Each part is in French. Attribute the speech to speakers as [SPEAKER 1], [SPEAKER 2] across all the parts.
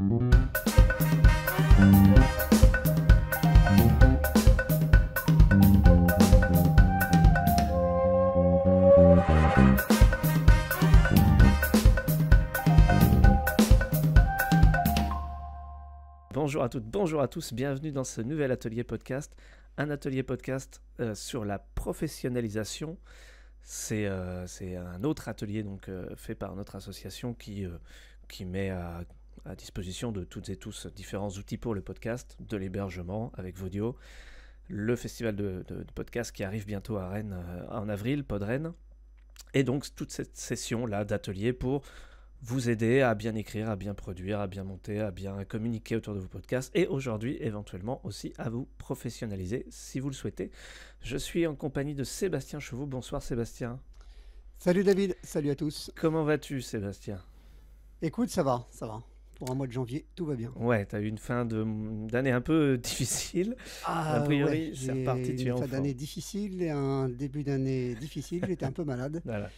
[SPEAKER 1] Bonjour à toutes, bonjour à tous, bienvenue dans ce nouvel atelier podcast, un atelier podcast euh, sur la professionnalisation. Euh, c'est un autre atelier donc euh, fait par notre association qui, qui met à à disposition de toutes et tous différents outils pour le podcast, de l'hébergement avec Vodio, le festival de, podcast qui arrive bientôt à Rennes euh, en avril, Pod Rennes, et donc toute cette session-là d'atelier pour vous aider à bien écrire, à bien produire, à bien monter, à bien communiquer autour de vos podcasts et aujourd'hui éventuellement aussi à vous professionnaliser si vous le souhaitez. Je suis en compagnie de Sébastien Chevaux. Bonsoir Sébastien. Salut David, salut à tous.
[SPEAKER 2] Comment vas-tu Sébastien Écoute, ça va, ça va pour un mois de janvier, tout va bien.
[SPEAKER 1] Ouais, as eu une fin d'année un peu difficile. Ah, a priori, ouais, c'est reparti, tu es Une fin d'année
[SPEAKER 2] difficile et un début d'année difficile. J'étais un peu malade. Voilà.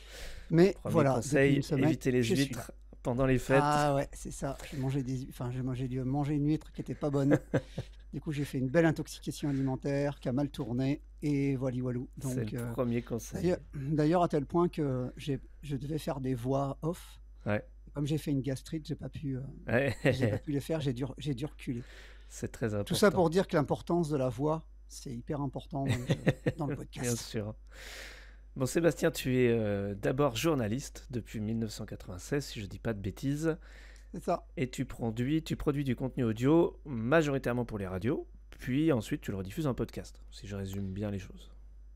[SPEAKER 2] Mais Premier voilà, conseil, semaine, éviter les huîtres pendant les fêtes. Ah ouais, c'est ça. J'ai mangé des, j'ai mangé dû manger une huître qui était pas bonne. du coup, j'ai fait une belle intoxication alimentaire qui a mal tourné et voilà walou. Donc le euh, premier conseil. D'ailleurs, à tel point que je devais faire des voix off. Ouais comme j'ai fait une gastrite, j'ai pas pu,
[SPEAKER 1] euh, pas pu
[SPEAKER 2] les faire, j'ai dû, j'ai reculer.
[SPEAKER 1] C'est très important. Tout ça pour
[SPEAKER 2] dire que l'importance de la voix, c'est hyper important dans le, podcast.
[SPEAKER 1] Bien sûr. Bon, Sébastien, tu es euh, d'abord journaliste depuis 1996, si je ne dis pas de bêtises. C'est ça. Et tu produis, tu produis du contenu audio majoritairement pour les radios, puis ensuite tu le rediffuses en podcast, si je résume bien les choses.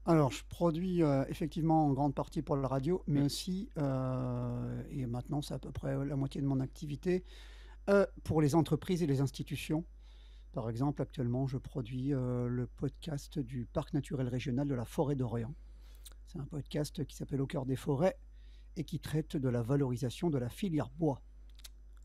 [SPEAKER 2] Alors, je produis euh, effectivement en grande partie pour la radio, mais aussi, euh, et maintenant c'est à peu près la moitié de mon activité, euh, pour les entreprises et les institutions. Par exemple, actuellement, je produis le podcast du Parc naturel régional de la forêt d'Orient. C'est un podcast qui s'appelle Au cœur des forêts et qui traite de la valorisation de la filière bois.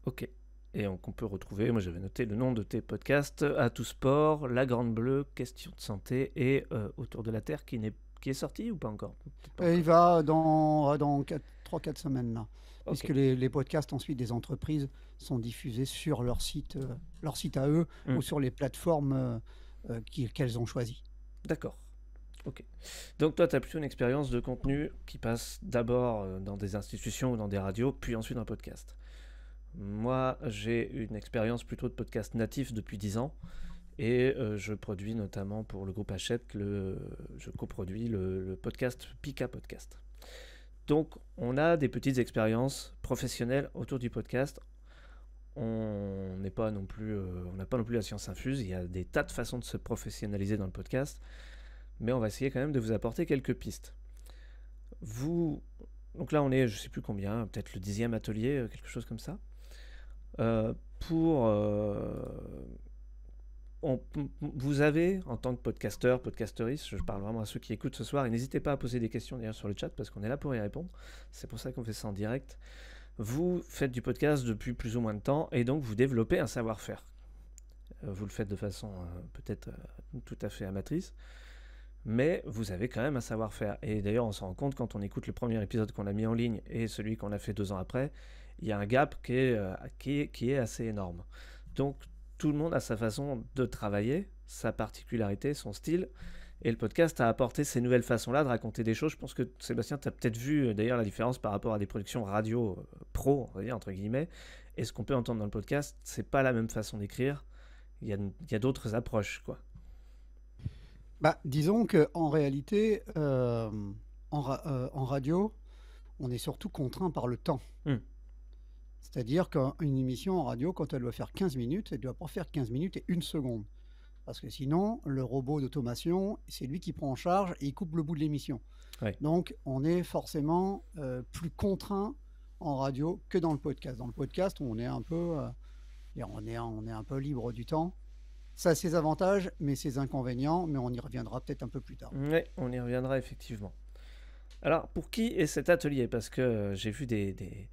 [SPEAKER 1] Ok et qu'on peut retrouver. Moi, j'avais noté le nom de tes podcasts à tout sport, La Grande Bleue, Question de santé et euh, Autour de la Terre, qui n'est qui est sorti ou pas encore,
[SPEAKER 2] euh, Il va dans, euh, dans 3-4 semaines là. Puisque les, les, podcasts ensuite des entreprises sont diffusés sur leur site, leur site à eux mm. ou sur les plateformes qu'elles ont choisies. D'accord.
[SPEAKER 1] Ok. Donc toi, tu as plutôt une expérience de contenu qui passe d'abord dans des institutions ou dans des radios, puis ensuite dans un podcast. Moi, j'ai une expérience plutôt de podcast natif depuis 10 ans. Et euh, je produis notamment pour le groupe Hachette, le, je coproduis le, podcast Pika Podcast. Donc, on a des petites expériences professionnelles autour du podcast. On n'est pas non plus, euh, on n'a pas non plus la science infuse. Il y a des tas de façons de se professionnaliser dans le podcast, mais on va essayer quand même de vous apporter quelques pistes. Vous, donc là, on est, je ne sais plus combien, peut-être le dixième atelier, euh, quelque chose comme ça. Euh, pour euh, vous avez, en tant que podcasteur, podcasteriste, je parle vraiment à ceux qui écoutent ce soir, et n'hésitez pas à poser des questions d'ailleurs sur le chat parce qu'on est là pour y répondre. C'est pour ça qu'on fait ça en direct. Vous faites du podcast depuis plus ou moins de temps et donc vous développez un savoir-faire. Euh, vous le faites de façon peut-être tout à fait amatrice, mais vous avez quand même un savoir-faire. Et d'ailleurs, on se rend compte quand on écoute le premier épisode qu'on a mis en ligne et celui qu'on a fait deux ans après, il y a un gap euh, qui est, qui est, assez énorme. Donc tout le monde a sa façon de travailler, sa particularité, son style. Et le podcast a apporté ces nouvelles façons-là de raconter des choses. Je pense que Sébastien, tu as peut-être vu euh, d'ailleurs la différence par rapport à des productions radio euh, pro, entre guillemets. Et ce qu'on peut entendre dans le podcast, c'est pas la même façon d'écrire. Il y a, d'autres approches, quoi.
[SPEAKER 2] Bah, disons qu'en réalité, en, en, radio, on est surtout contraint par le temps. Hmm. C'est-à-dire qu'une émission en radio, quand elle doit faire 15 minutes, elle ne doit pas faire 15 minutes et une seconde. Parce que sinon, le robot d'automation, c'est lui qui prend en charge et il coupe le bout de l'émission. Donc, on est forcément euh, plus contraint en radio que dans le podcast. Dans le podcast, on est un peu, euh, on est, on est un peu libre du temps. Ça a ses avantages, mais ses inconvénients, mais on y reviendra peut-être un peu plus tard.
[SPEAKER 1] Oui, on y reviendra effectivement. Alors, pour qui est cet atelier Parce que euh, j'ai vu des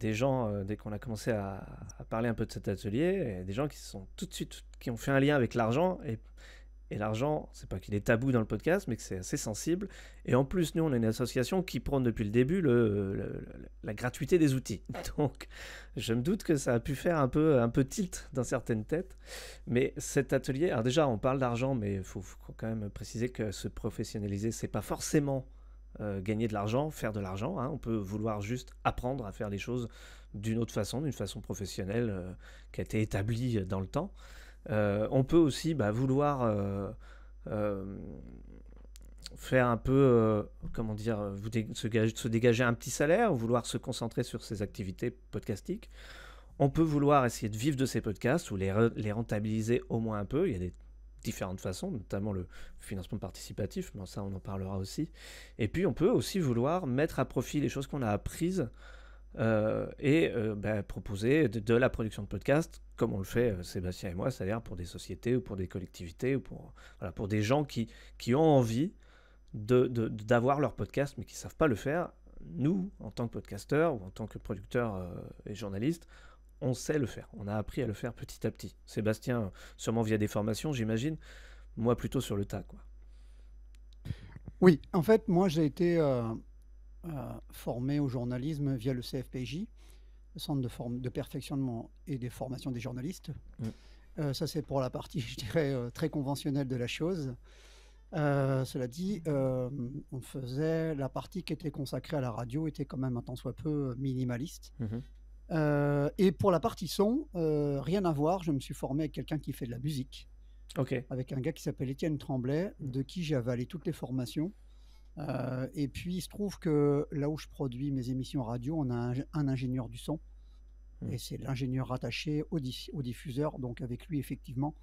[SPEAKER 1] des gens, euh, dès qu'on a commencé à, parler un peu de cet atelier, des gens qui sont tout de suite, qui ont fait un lien avec l'argent. Et, l'argent, c'est pas qu'il est tabou dans le podcast, mais que c'est assez sensible. Et en plus, nous, on est une association qui prône depuis le début le, la gratuité des outils. Donc, je me doute que ça a pu faire un peu, un peu tilt dans certaines têtes. Mais cet atelier, alors déjà, on parle d'argent, mais il faut, faut, quand même préciser que se professionnaliser, c'est pas forcément euh, gagner de l'argent, faire de l'argent. Hein. On peut vouloir juste apprendre à faire les choses d'une autre façon, d'une façon professionnelle euh, qui a été établie euh, dans le temps. on peut aussi bah, vouloir faire un peu, comment dire, vous se, se, dégager un petit salaire, vouloir se concentrer sur ses activités podcastiques. On peut vouloir essayer de vivre de ces podcasts ou les, les rentabiliser au moins un peu. Il y a des différentes façons, notamment le financement participatif, mais ça on en parlera aussi. Et puis on peut aussi vouloir mettre à profit les choses qu'on a apprises euh, et euh, bah, proposer de, la production de podcasts comme on le fait euh, Sébastien et moi, c'est-à-dire pour des sociétés ou pour des collectivités ou pour, pour des gens qui, qui ont envie d'avoir leur podcast mais qui ne savent pas le faire. Nous, en tant que podcasteurs ou en tant que producteurs et journalistes, on sait le faire. On a appris à le faire petit à petit. Sébastien, sûrement via des formations, j'imagine. Moi, plutôt sur le tas, quoi.
[SPEAKER 2] Oui, en fait, moi, j'ai été euh, euh, formé au journalisme via le CFPJ, le Centre de, de perfectionnement et des formations des journalistes. Mm. Euh, ça, c'est pour la partie, je dirais, très conventionnelle de la chose. cela dit, on faisait la partie qui était consacrée à la radio était quand même un tant soit peu minimaliste. Mm-hmm. Euh, et pour la partie son, euh, rien à voir. Je me suis formé avec quelqu'un qui fait de la musique. Avec un gars qui s'appelle Étienne Tremblay, mm. de qui j'ai avalé toutes les formations. Euh, et puis, il se trouve que là où je produis mes émissions radio, on a un, ingénieur du son. Mm. Et c'est l'ingénieur rattaché au, diffuseur. Donc, avec lui, effectivement,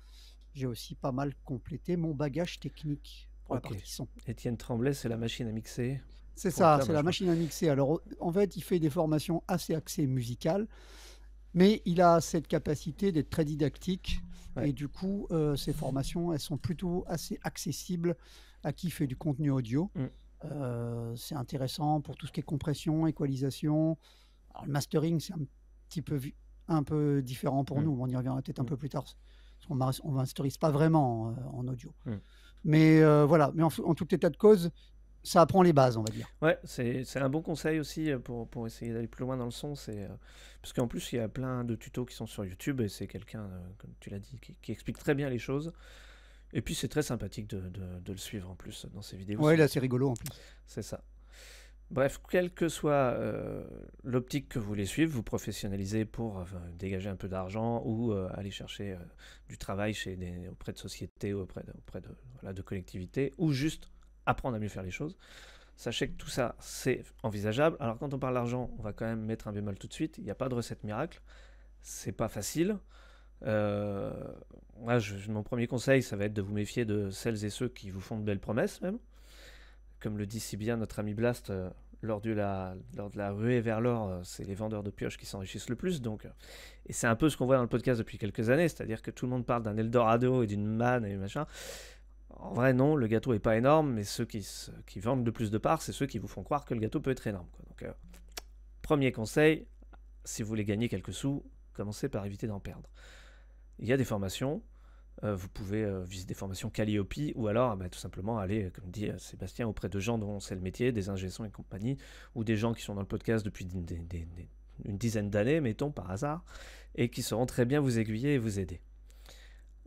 [SPEAKER 2] j'ai aussi pas mal complété mon bagage technique pour la partie
[SPEAKER 1] son. Étienne Tremblay, c'est la machine à mixer. C'est ça, c'est la machine
[SPEAKER 2] à mixer. Alors, en fait, il fait des formations assez axées musicales, mais il a cette capacité d'être très didactique. Et du coup, euh, ces formations, elles sont plutôt assez accessibles à qui fait du contenu audio. Mm. Euh, c'est intéressant pour tout ce qui est compression, équalisation. le mastering, c'est un petit peu, un peu différent pour mm. nous. On y reviendra peut-être un mm. peu plus tard. On ne masterise pas vraiment euh, en, audio. Mais voilà, mais en, en, tout état de cause, ça apprend les bases, on va dire.
[SPEAKER 1] Ouais, c'est un bon conseil aussi euh, pour, pour essayer d'aller plus loin dans le son. c'est euh, parce qu'en plus, il y a plein de tutos qui sont sur YouTube et c'est quelqu'un, euh, comme tu l'as dit, qui, explique très bien les choses. Et puis, c'est très sympathique de, de, le suivre en plus dans ses vidéos. Ouais, là, c'est rigolo en plus. C'est ça. Bref, quelle que soit l'optique que vous voulez suivre, vous professionnalisez pour dégager un peu d'argent ou aller chercher du travail chez des, auprès de sociétés, auprès auprès de, voilà, de collectivités, ou juste apprendre à mieux faire les choses. Sachez que tout ça, c'est envisageable. Alors quand on parle d'argent, on va quand même mettre un bémol tout de suite. Il n'y a pas de recette miracle. C'est pas facile. Euh, mon premier conseil, ça va être de vous méfier de celles et ceux qui vous font de belles promesses, même. Comme le dit si bien notre ami Blast, euh, lors, de la, lors de la ruée vers l'or, euh, c'est les vendeurs de pioches qui s'enrichissent le plus. Donc, et c'est un peu ce qu'on voit dans le podcast depuis quelques années, c'est-à-dire que tout le monde parle d'un Eldorado et d'une manne et machin en vrai, non, le gâteau n'est pas énorme, mais ceux qui, vendent le plus de parts, c'est ceux qui vous font croire que le gâteau peut être énorme. Donc, euh, premier conseil, si vous voulez gagner quelques sous, commencez par éviter d'en perdre. Il y a des formations, euh, vous pouvez euh, visiter des formations Calliope ou alors bah, tout simplement aller, comme dit Sébastien, auprès de gens dont c'est le métier, des ingénieurs et compagnie, ou des gens qui sont dans le podcast depuis une dizaine d'années, mettons par hasard, et qui sauront très bien vous aiguiller et vous aider.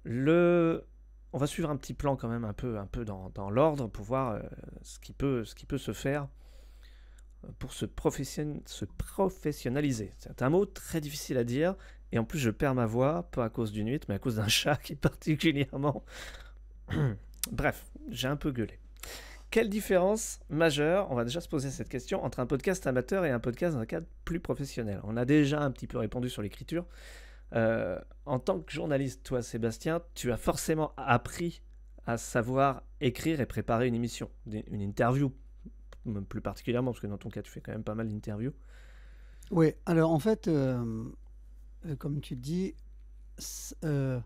[SPEAKER 1] Le on va suivre un petit plan quand même un peu, un peu dans, l'ordre pour voir euh, ce, qui peut, se faire euh, pour se, professionnaliser. C'est un mot très difficile à dire, et en plus je perds ma voix, pas à cause d'une huit, mais à cause d'un chat qui est particulièrement... Bref, j'ai un peu gueulé. Quelle différence majeure, on va déjà se poser cette question, entre un podcast amateur et un podcast dans un cadre plus professionnel On a déjà un petit peu répondu sur l'écriture, euh, en tant que journaliste, toi, Sébastien, tu as forcément appris à savoir écrire et préparer une émission, une interview, plus particulièrement, parce que dans ton cas, tu fais quand même pas mal
[SPEAKER 2] d'interviews. Oui, alors en fait, euh, euh, comme tu dis, il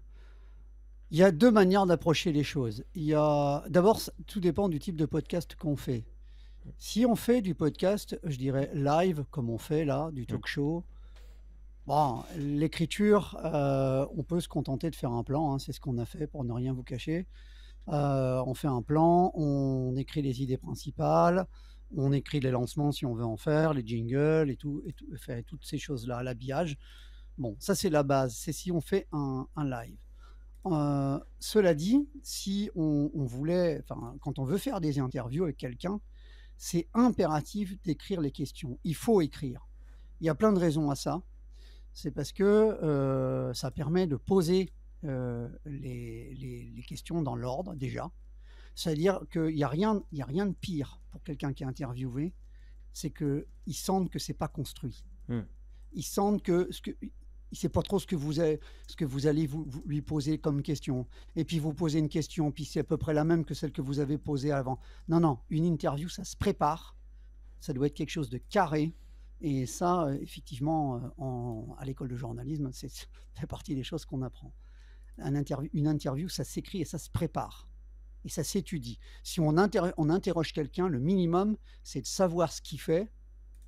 [SPEAKER 2] y a deux manières d'approcher les choses. Il y a d'abord, tout dépend du type de podcast qu'on fait. Si on fait du podcast, je dirais live, comme on fait là, du talk mm. show, l'écriture, euh, on peut se contenter de faire un plan, hein, c'est ce qu'on a fait pour ne rien vous cacher. Euh, on fait un plan, on écrit les idées principales, on écrit les lancements si on veut en faire, les jingles et, tout, et, toutes ces choses-là, l'habillage. Bon, ça c'est la base, c'est si on fait un, live. Euh, cela dit, si on, voulait, quand on veut faire des interviews avec quelqu'un, c'est impératif d'écrire les questions. Il faut écrire. Il y a plein de raisons à ça c'est parce que euh, ça permet de poser euh, les, questions dans l'ordre déjà. C'est-à-dire qu'il n'y a, rien, a rien de pire pour quelqu'un qui est interviewé, c'est qu'il sente que c'est pas construit. Hmm. Il sente que, ce que il sait pas trop ce que vous, ce que vous allez lui poser comme question. Et puis vous posez une question, puis c'est à peu près la même que celle que vous avez posée avant. Non, non, une interview, ça se prépare. Ça doit être quelque chose de carré. Et ça, euh, effectivement, euh, à l'école de journalisme, c'est fait partie des choses qu'on apprend. Un interview, une interview, ça s'écrit et ça se prépare. Et ça s'étudie. Si on, on interroge quelqu'un, le minimum, c'est de savoir ce qu'il fait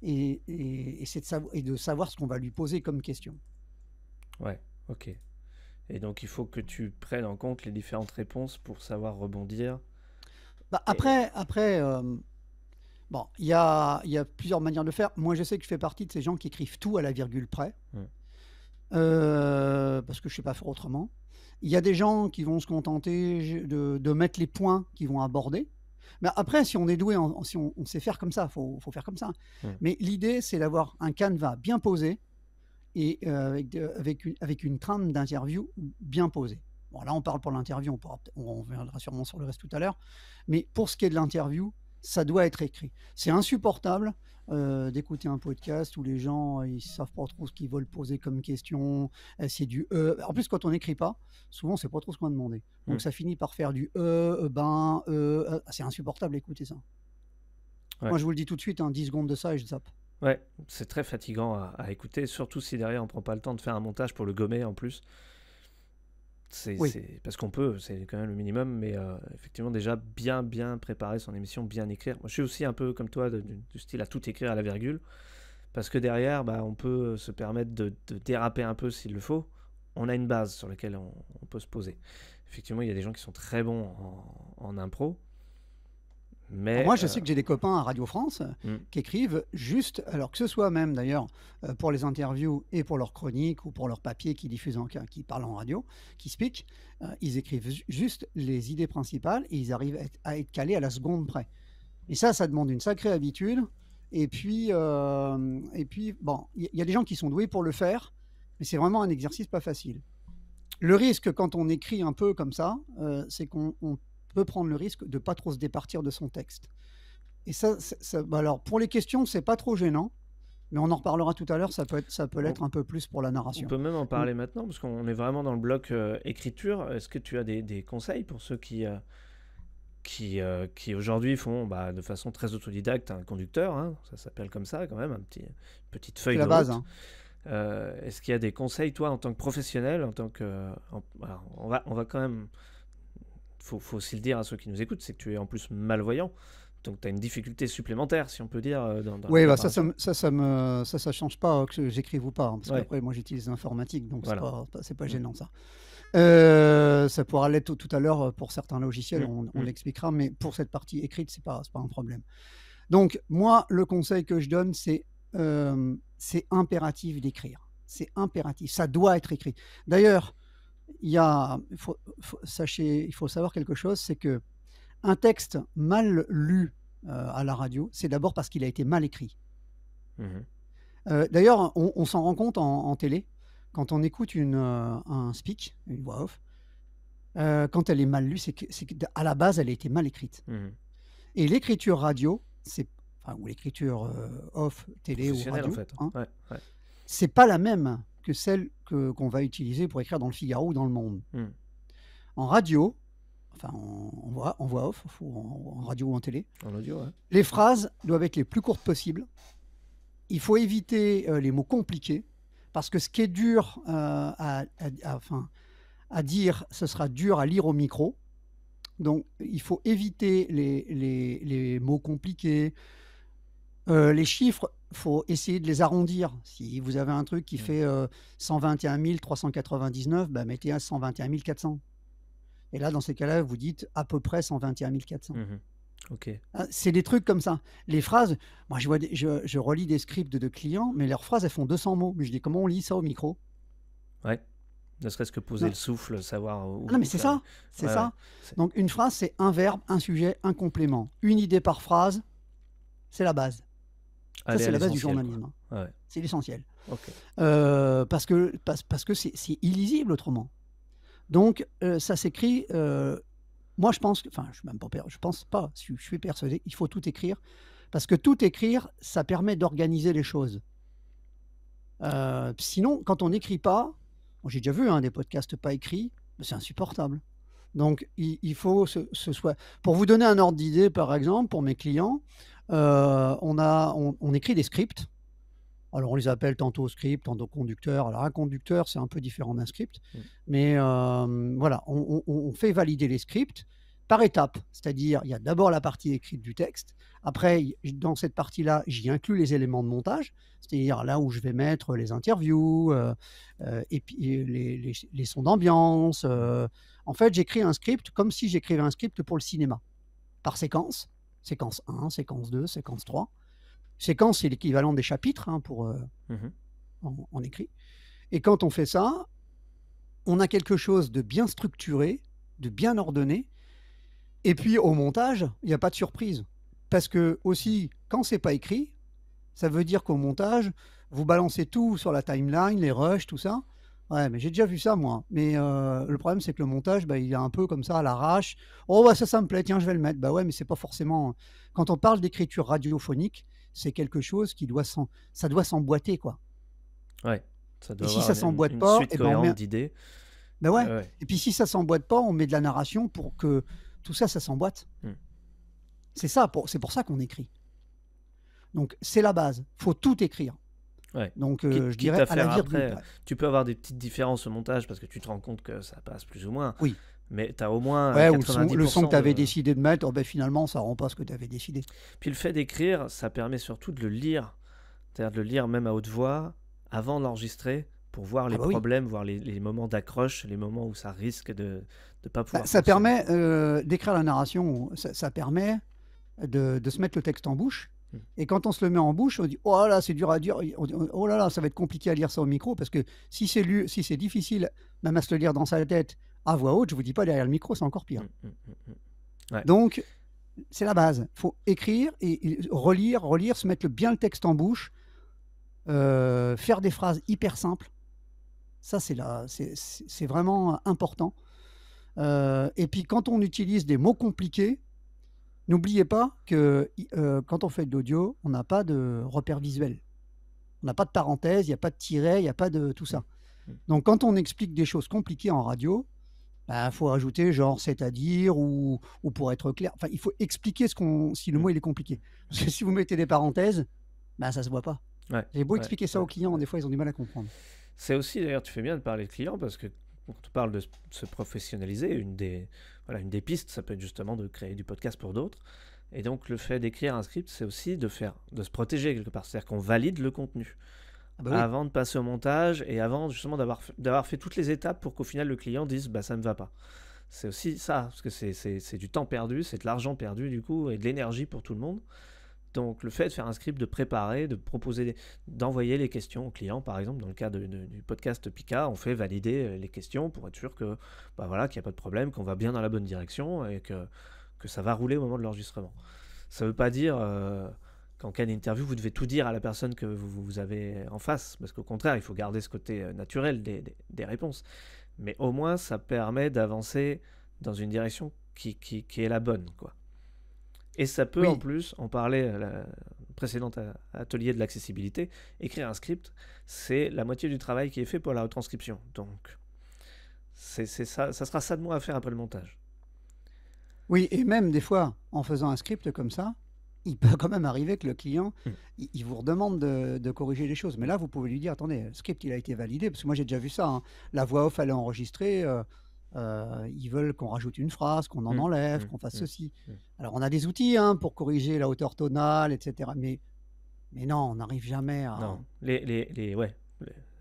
[SPEAKER 2] et, de savoir, de savoir ce qu'on va lui poser comme question.
[SPEAKER 1] Ouais, ok. Et donc, il faut que tu prennes en compte les différentes réponses pour savoir rebondir.
[SPEAKER 2] Bah, après, après euh, Bon, il y a, plusieurs manières de faire. Moi, je sais que je fais partie de ces gens qui écrivent tout à la virgule près, euh, parce que je ne sais pas faire autrement. Il y a des gens qui vont se contenter de, mettre les points qu'ils vont aborder. Mais après, si on est doué, on, si on, sait faire comme ça, il faut, faire comme ça. Mais l'idée, c'est d'avoir un canevas bien posé et euh, avec, avec, une, trame d'interview bien posée. Bon, là, on parle pour l'interview, on, on, reviendra sûrement sur le reste tout à l'heure. Mais pour ce qui est de l'interview, ça doit être écrit. C'est insupportable euh, d'écouter un podcast où les gens ils savent pas trop ce qu'ils veulent poser comme question. Euh, c'est du e. En plus, quand on n'écrit pas, souvent c'est pas trop ce qu'on a demandé. Donc mm. ça finit par faire du e, ben, e. C'est insupportable d'écouter ça. Moi, je vous le dis tout de suite, 10 hein, secondes de ça et je zappe.
[SPEAKER 1] Ouais, c'est très fatigant à, écouter, surtout si derrière on prend pas le temps de faire un montage pour le gommer en plus. C'est, parce qu'on peut, c'est quand même le minimum, mais euh, effectivement déjà bien bien préparer son émission, bien écrire. Moi, je suis aussi un peu comme toi du style à tout écrire à la virgule, parce que derrière, bah, on peut euh, se permettre de, déraper un peu s'il le faut. On a une base sur laquelle on, peut se poser. Effectivement, il y a des gens qui sont très bons en impro, moi, je euh, sais que
[SPEAKER 2] j'ai des copains à Radio France hmm. qui écrivent juste, alors que ce soit même d'ailleurs euh, pour les interviews et pour leurs chroniques ou pour leurs papiers qui diffusent en, qui parlent en radio, qui speak, euh, ils écrivent juste les idées principales et ils arrivent à être, calés à la seconde près. Et ça, ça demande une sacrée habitude. Et puis, et puis bon, il y, a des gens qui sont doués pour le faire, mais c'est vraiment un exercice pas facile. Le risque quand on écrit un peu comme ça, c'est qu'on peut prendre le risque de pas trop se départir de son texte. Et ça, bah alors pour les questions, c'est pas trop gênant. Mais on en reparlera tout à l'heure, ça peut, être, ça peut l'être un peu plus pour la narration. On peut
[SPEAKER 1] même en parler mm. maintenant, parce qu'on est vraiment dans le bloc euh, écriture. Est-ce que tu as des, conseils pour ceux qui, euh, qui, euh, qui aujourd'hui font bah, de façon très autodidacte un conducteur hein, Ça s'appelle comme ça quand même, un petit, petite feuille de base. Hein. Est-ce qu'il y a des conseils, toi, en tant que professionnel en tant que, on, va, on va quand même faut, faut aussi le dire à ceux qui nous écoutent, c'est que tu es en plus malvoyant. Donc tu as une difficulté supplémentaire, si on peut dire. Euh, dans, oui, bah, ça, ça, me,
[SPEAKER 2] ça, change pas que j'écrive ou pas. Après, hein, parce moi, j'utilise l'informatique, donc ce c'est pas, mm. gênant, ça. Euh, ça pourra l'être tout, à l'heure pour certains logiciels, mm. on, mm. l'expliquera, mais pour cette partie écrite, c'est pas, pas un problème. Donc, moi, le conseil que je donne, c'est euh, impératif d'écrire. C'est impératif. Ça doit être écrit. D'ailleurs, il a, faut, il faut savoir quelque chose, c'est que un texte mal lu euh, à la radio, c'est d'abord parce qu'il a été mal écrit. Mmh euh, d'ailleurs, on, s'en rend compte en, télé quand on écoute euh, un speak, une voix off. quand elle est mal lue, c'est qu'à la base, elle a été mal écrite. Mmh Et l'écriture radio, c'est ou l'écriture off télé ou radio, hein, c'est pas la même que celle qu'on va utiliser pour écrire dans le Figaro ou dans le Monde. Hmm. En radio, enfin en, voit voix, off, en, radio ou en télé, les phrases doivent être les plus courtes possibles. Il faut éviter euh, les mots compliqués, parce que ce qui est dur euh, à, enfin, à dire, ce sera dur à lire au micro. Donc, il faut éviter les, les, mots compliqués. Euh, les chiffres, faut essayer de les arrondir. Si vous avez un truc qui fait 121 euh, 399, bah, mettez à 121 400. Et là, dans ces cas-là, vous dites à peu près 121 400. Mmh hein, c'est des trucs comme ça. Les phrases, moi je, vois je, relis des scripts de, clients, mais leurs phrases, elles font 200 mots. Mais je dis, comment on lit ça au micro
[SPEAKER 1] Ouais. Ne serait-ce que poser le souffle, savoir ah non, mais c'est ça. C'est ça.
[SPEAKER 2] Donc une phrase, c'est un verbe, un sujet, un complément. Une idée par phrase, c'est la base ça, c'est la base du journalisme. Hein. Ah c'est l'essentiel. Euh, parce que c'est illisible autrement. Donc, euh, ça s'écrit. Euh, moi, je pense que. Enfin, je suis même pas. Je pense pas. Je, je suis persuadé. Il faut tout écrire. Parce que tout écrire, ça permet d'organiser les choses. sinon, quand on n'écrit pas. J'ai déjà vu hein, des podcasts pas écrits. C'est insupportable. Donc, il, faut ce, ce soit. Pour vous donner un ordre d'idée, par exemple, pour mes clients, euh, on, a, on, écrit des scripts. Alors, on les appelle tantôt script, tantôt conducteur. Alors, un conducteur, c'est un peu différent d'un script. Mm. Mais euh, voilà, on, fait valider les scripts par étapes. C'est-à-dire, il y a d'abord la partie écrite du texte. Après, dans cette partie-là, j'y inclus les éléments de montage, c'est-à-dire là où je vais mettre les interviews, euh, et puis les, sons d'ambiance. En fait, j'écris un script comme si j'écrivais un script pour le cinéma, par séquence séquence 1, séquence 2, séquence 3. Séquence, c'est l'équivalent des chapitres hein, pour, euh, mhm. en, écrit. Et quand on fait ça, on a quelque chose de bien structuré, de bien ordonné. Et puis au montage, il n'y a pas de surprise. Parce que aussi, quand c'est pas écrit, ça veut dire qu'au montage, vous balancez tout sur la timeline, les rushs, tout ça. Ouais, mais j'ai déjà vu ça, moi. Mais euh, le problème, c'est que le montage, bah, il est un peu comme ça, à l'arrache. Oh, bah, ça, ça me plaît, tiens, je vais le mettre. Bah ouais, mais c'est pas forcément. Quand on parle d'écriture radiophonique, c'est quelque chose qui doit s'en... ça doit s'emboîter, quoi.
[SPEAKER 1] Ouais, ça doit Et si ça s'emboîte pas, eh ben, et d'idées.
[SPEAKER 2] Bah ouais. Et puis si ça s'emboîte pas, on met de la narration pour que tout ça, ça s'emboîte. Hmm. C'est ça, c'est pour ça qu'on écrit. Donc c'est la base. Faut tout écrire. Donc euh, je dirais à, euh,
[SPEAKER 1] tu peux avoir des petites différences au montage parce que tu te rends compte que ça passe plus ou moins. Oui. Mais tu as au moins. 90 euh, le, son, que tu avais
[SPEAKER 2] décidé de mettre, oh, ben, finalement, ça rend pas ce que tu avais décidé.
[SPEAKER 1] Puis le fait d'écrire, ça permet surtout de le lire. C'est-à-dire de le lire même à haute voix, avant d'enregistrer, pour voir ah les bah problèmes, voir les, moments d'accroche, les moments où ça risque de ne pas pouvoir. Bah, ça
[SPEAKER 2] permet d'écrire la narration, ça, permet de, se mettre le texte en bouche et quand on se le met en bouche, on dit oh là c'est dur à dire, oh là là ça va être compliqué à lire ça au micro parce que si c'est si c'est difficile même à se le lire dans sa tête à voix haute, je vous dis pas derrière le micro c'est encore pire. Mmh,
[SPEAKER 1] mmh,
[SPEAKER 2] mmh, Donc c'est la base. Il faut écrire et relire, relire, se mettre bien le texte en bouche, euh, faire des phrases hyper simples. Ça c'est c'est vraiment important. Euh, et puis quand on utilise des mots compliqués, N'oubliez pas que euh, quand on fait de l'audio, on n'a pas de repère visuel. On n'a pas de parenthèses, il n'y a pas de tiret, il n'y a pas de tout ça. Mm. Donc quand on explique des choses compliquées en radio, bah, il faut ajouter genre c'est-à-dire ou, pour être clair. Enfin, il faut expliquer ce qu'on si le mm. mot il est compliqué. si vous mettez des parenthèses, bah, ça ne se voit pas. J'ai beau expliquer ça aux clients, des fois ils ont du mal à comprendre.
[SPEAKER 1] C'est aussi d'ailleurs, tu fais bien de parler clients parce que quand on parle de se professionnaliser, une des, voilà, une des pistes, ça peut être justement de créer du podcast pour d'autres. Et donc le fait d'écrire un script, c'est aussi de faire, de se protéger quelque part, c'est-à-dire qu'on valide le contenu ah bah avant de passer au montage et avant justement d'avoir d'avoir fait toutes les étapes pour qu'au final le client dise bah ça ne va pas. C'est aussi ça parce que c'est du temps perdu, c'est de l'argent perdu du coup et de l'énergie pour tout le monde. Donc le fait de faire un script, de préparer, de proposer, d'envoyer les questions aux clients. par exemple, dans le cas du podcast Pika, on fait valider euh, les questions pour être sûr que bah voilà, qu'il n'y a pas de problème, qu'on va bien dans la bonne direction et que, que ça va rouler au moment de l'enregistrement. Ça ne veut pas dire euh, qu'en cas d'interview, vous devez tout dire à la personne que vous, avez en face, parce qu'au contraire, il faut garder ce côté euh, naturel des, réponses. Mais au moins, ça permet d'avancer dans une direction qui, qui, qui est la bonne, quoi. Et ça peut en plus, on parlait à euh, la précédente atelier de l'accessibilité, écrire un script, c'est la moitié du travail qui est fait pour la transcription. Donc, c'est ça, ça sera ça de moi à faire après le montage.
[SPEAKER 2] Oui, et même des fois, en faisant un script comme ça, il peut quand même arriver que le client, hmm. il, vous redemande de, corriger les choses. Mais là, vous pouvez lui dire, attendez, le script, il a été validé, parce que moi, j'ai déjà vu ça. Hein. La voix off, elle est enregistrée. Euh, euh, ils veulent qu'on rajoute une phrase, qu'on en mmh, enlève, mmh, qu'on fasse mmh, ceci. Alors on a des outils hein, pour corriger la hauteur tonale, etc. Mais, mais non, on n'arrive jamais à... Non,
[SPEAKER 1] les, ouais,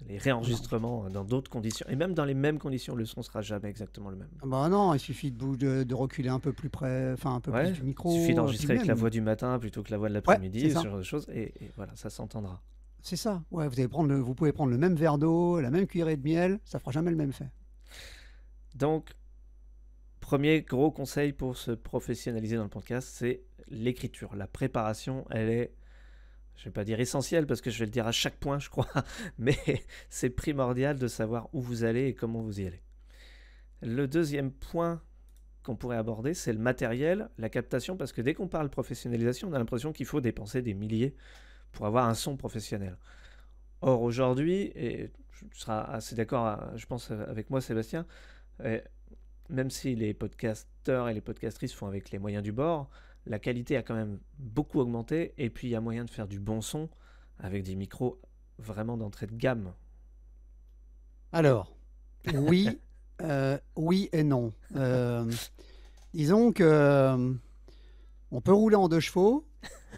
[SPEAKER 1] les, réenregistrements euh, dans d'autres conditions. Et même dans les mêmes conditions, le son sera jamais exactement le même.
[SPEAKER 2] Ah bah non, il suffit de, reculer un peu plus près, enfin un peu plus du micro. Il suffit euh, d'enregistrer avec la voix du
[SPEAKER 1] matin plutôt que la voix de l'après-midi, ce genre de choses. Et, voilà, ça s'entendra.
[SPEAKER 2] C'est ça. Ouais, vous, allez prendre vous pouvez prendre le même verre d'eau, la même cuillerée de miel, ça fera jamais le même fait.
[SPEAKER 1] Donc, premier gros conseil pour se professionnaliser dans le podcast, c'est l'écriture. La préparation, elle est, je ne vais pas dire essentielle parce que je vais le dire à chaque point, je crois, mais c'est primordial de savoir où vous allez et comment vous y allez. Le deuxième point qu'on pourrait aborder, c'est le matériel, la captation, parce que dès qu'on parle professionnalisation, on a l'impression qu'il faut dépenser des milliers pour avoir un son professionnel. Or aujourd'hui, et tu seras assez d'accord, je pense, avec moi Sébastien, même si les podcasteurs et les podcastrices font avec les moyens du bord, la qualité a quand même beaucoup augmenté et puis il y a moyen de faire du bon son avec des
[SPEAKER 2] micros vraiment d'entrée de gamme. Alors, oui, euh, oui et non. Euh, disons que euh, on peut rouler en deux chevaux,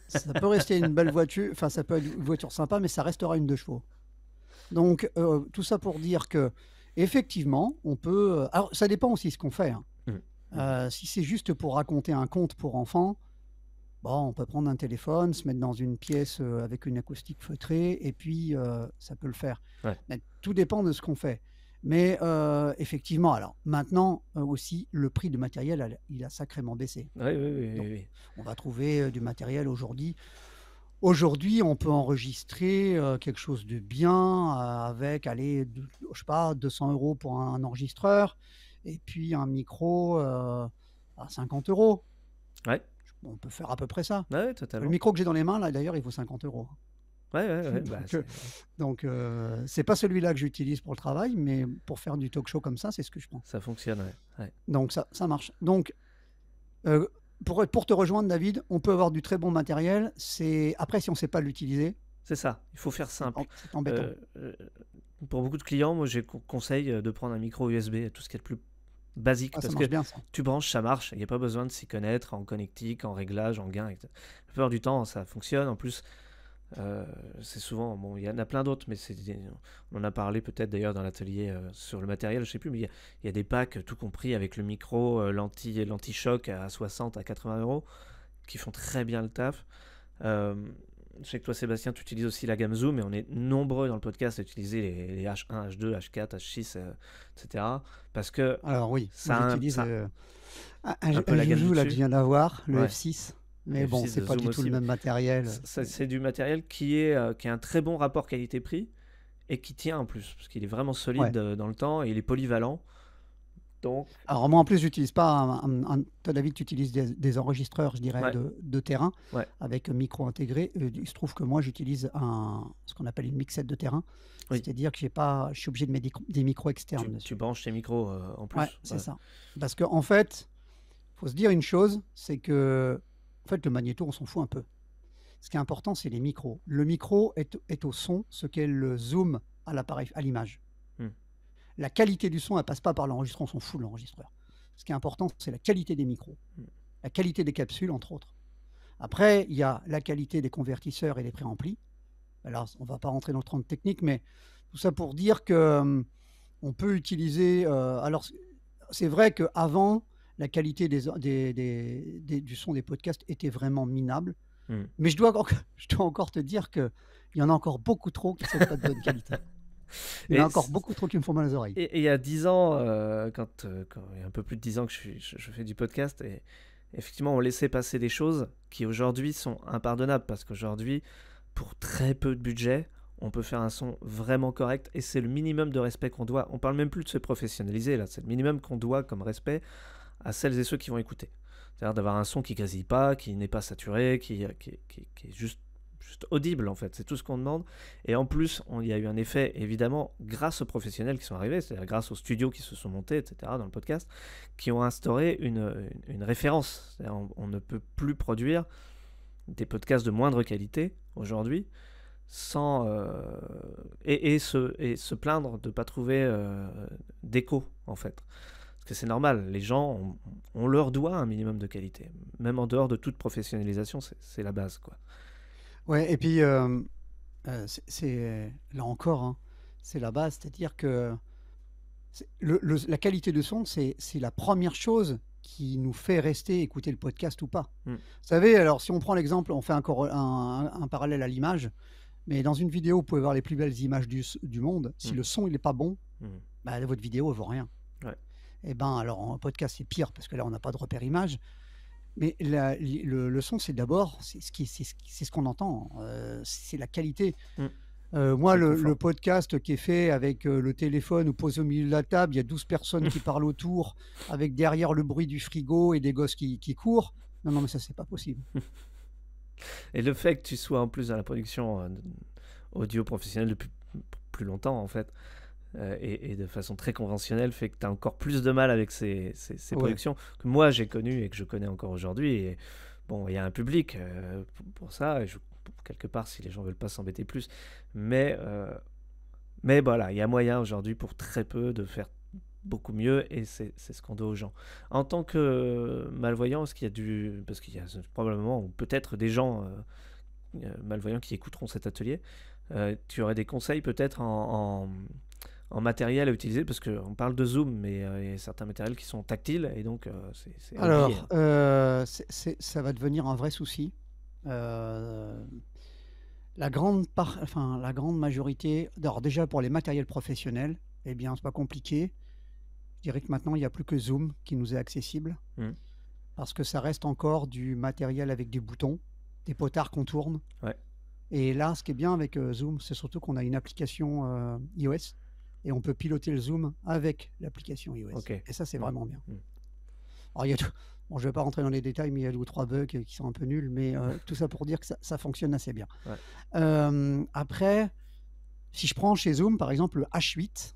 [SPEAKER 2] ça peut rester une belle voiture, enfin ça peut être une voiture sympa, mais ça restera une deux chevaux. Donc tout ça pour dire que effectivement, on peut. Euh, alors, ça dépend aussi de ce qu'on fait. Hein. Mmh. Euh, si c'est juste pour raconter un conte pour enfants, bon, on peut prendre un téléphone, se mettre dans une pièce euh, avec une acoustique feutrée, et puis ça peut le faire. tout dépend de ce qu'on fait. Mais effectivement, alors maintenant aussi, le prix du matériel, il a sacrément baissé. Oui, oui, oui, on va trouver du matériel aujourd'hui. Aujourd'hui, on peut enregistrer euh, quelque chose de bien euh, avec, allez, je sais pas, 200 euros pour un enregistreur et puis un micro euh, à 50 euros. Ouais. On peut faire à peu près ça. Ah ouais, totalement. Le micro que j'ai dans les mains, là, d'ailleurs, il vaut 50 euros. Ouais, ouais, ouais. Bah, donc, c'est pas celui-là que j'utilise pour le travail, mais pour faire du talk show comme ça, c'est ce que je pense. Ça fonctionne, Donc, ça, ça marche. Donc, pour, te rejoindre, David, on peut avoir du très bon matériel. C'est après si on ne sait pas l'utiliser. C'est ça. Il faut faire simple. Euh, euh,
[SPEAKER 1] pour beaucoup de clients, moi, j'ai conseille euh, de prendre un micro USB, tout ce qui est le plus basique ah, parce que tu branches, ça marche. Il n'y a pas besoin de s'y connaître en connectique, en réglage, en gain. La plupart du temps, ça fonctionne. En plus, euh, c'est souvent, il y en a plein d'autres, mais on en a parlé peut-être d'ailleurs dans l'atelier euh, sur le matériel, je sais plus, mais il y, a des packs euh, tout compris avec le micro, l'anti, choc à 60, à 80 euros, qui font très bien le taf. je sais que toi, Sébastien, tu utilises aussi la gamme Zoom, mais on est nombreux dans le podcast à utiliser les, H1, H2, H4, H6, etc. Parce que. Alors oui, ça, Un, la gamme là que je viens d'avoir, le F6. Mais bon, c'est pas du tout le même matériel. C'est du matériel qui, est, euh, qui a un très bon rapport qualité-prix et qui tient en plus, parce qu'il est vraiment solide euh, dans le temps et il est polyvalent. Donc...
[SPEAKER 2] Alors moi en plus j'utilise pas un, David tu utilises des, enregistreurs je dirais de, de, terrain avec micro intégré euh, il se trouve que moi j'utilise un ce qu'on appelle une mixette de terrain c'est-à-dire que j'ai pas je suis obligé de mettre des, micros externes tu, branches tes micros en plus c'est ça parce qu'en en fait faut se dire une chose c'est que en fait, le magnéto, on s'en fout un peu. Ce qui est important, c'est les micros. Le micro est, est au son ce qu'est le zoom à l'appareil, à l'image. Hmm. La qualité du son, elle passe pas par l'enregistreur, on s'en fout l'enregistreur. Ce qui est important, c'est la qualité des micros, hmm. la qualité des capsules, entre autres. Après, il y a la qualité des convertisseurs et des préamplis. Alors, on ne va pas rentrer dans le 30 technique, mais tout ça pour dire que hum, on peut utiliser. Euh, alors, c'est vrai qu'avant, la qualité du son des podcasts était vraiment minable. Hmm. Mais je dois, encore te dire qu'il y en a encore beaucoup trop qui ne sont pas de bonne qualité. Il y en a encore beaucoup trop qui me font mal aux oreilles.
[SPEAKER 1] Et, il y a 10 ans, euh, quand, euh, un peu plus de 10 ans que je, fais du podcast, effectivement, on laissait passer des choses qui aujourd'hui sont impardonnables parce qu'aujourd'hui, pour très peu de budget, on peut faire un son vraiment correct et c'est le minimum de respect qu'on doit. On parle même plus de se professionnaliser là, c'est le minimum qu'on doit comme respect à celles et ceux qui vont écouter. C'est-à-dire d'avoir un son qui quasi pas, qui n'est pas saturé, qui, qui, est juste, juste, audible en fait. C'est tout ce qu'on demande. Et en plus, il y a eu un effet évidemment grâce aux professionnels qui sont arrivés, c'est-à-dire grâce aux studios qui se sont montés, etc. dans le podcast, qui ont instauré une, une, référence. On, on, ne peut plus produire des podcasts de moindre qualité aujourd'hui sans euh, et, se, et se plaindre de ne pas trouver euh, d'écho en fait que c'est normal, les gens, on, leur doit un minimum de qualité. Même en dehors
[SPEAKER 2] de toute professionnalisation, c'est la base. Quoi. Ouais, et puis, euh, euh, c'est là encore, hein, c'est la base, c'est-à-dire que le, la qualité de son, c'est la première chose qui nous fait rester écouter le podcast ou pas. Mm. Vous savez, alors si on prend l'exemple, on fait un, un, parallèle à l'image, mais dans une vidéo, vous pouvez voir les plus belles images du, du monde. Si mm. le son, il n'est pas bon, mm. bah, votre vidéo vaut rien. Ouais eh ben, alors en podcast, c'est pire parce que là, on n'a pas de repère image. Mais le, son, c'est d'abord, c'est ce qu'on entend, euh, c'est la qualité. Mm. Euh, moi, le, podcast qui est fait avec euh, le téléphone ou posé au milieu de la table, il y a 12 personnes mm. qui parlent autour, avec derrière le bruit du frigo et des gosses qui, courent. Non, non, mais ça, c'est pas possible.
[SPEAKER 1] Et le fait que tu sois en plus dans la production audio professionnelle depuis plus longtemps, en fait, euh, et, de façon très conventionnelle fait que tu as encore plus de mal avec ces, productions que moi j'ai connues et que je connais encore aujourd'hui. Et bon, il y a un public euh, pour, ça, quelque part, si les gens veulent pas s'embêter plus. Mais, euh, mais voilà, il y a moyen aujourd'hui pour très peu de faire beaucoup mieux et c'est ce qu'on doit aux gens. En tant que malvoyant, est-ce qu'il y a Parce qu'il y a probablement ou peut-être des gens malvoyants qui écouteront cet atelier, tu aurais des conseils peut-être en en matériel à utiliser Parce qu'on parle de zoom, mais euh, y a certains matériels qui sont tactiles et donc euh, c'est. Alors,
[SPEAKER 2] euh, ça va devenir un vrai souci. la, grande part, enfin, la grande majorité. Alors, déjà pour les matériels professionnels, eh bien, c'est pas compliqué. Je dirais que maintenant, il n'y a plus que Zoom qui nous est accessible. Hmm. Parce que ça reste encore du matériel avec des boutons, des potards qu'on tourne. Et là, ce qui est bien avec Zoom, c'est surtout qu'on a une application iOS et on peut piloter le zoom avec l'application iOS. Et ça, c'est vraiment bien. Hmm. Alors, il y a bon, je ne vais pas rentrer dans les détails, mais il y a deux ou trois bugs qui sont un peu nuls, mais euh, tout ça pour dire que ça, fonctionne assez bien. Euh, après, si je prends chez Zoom, par exemple, le H8,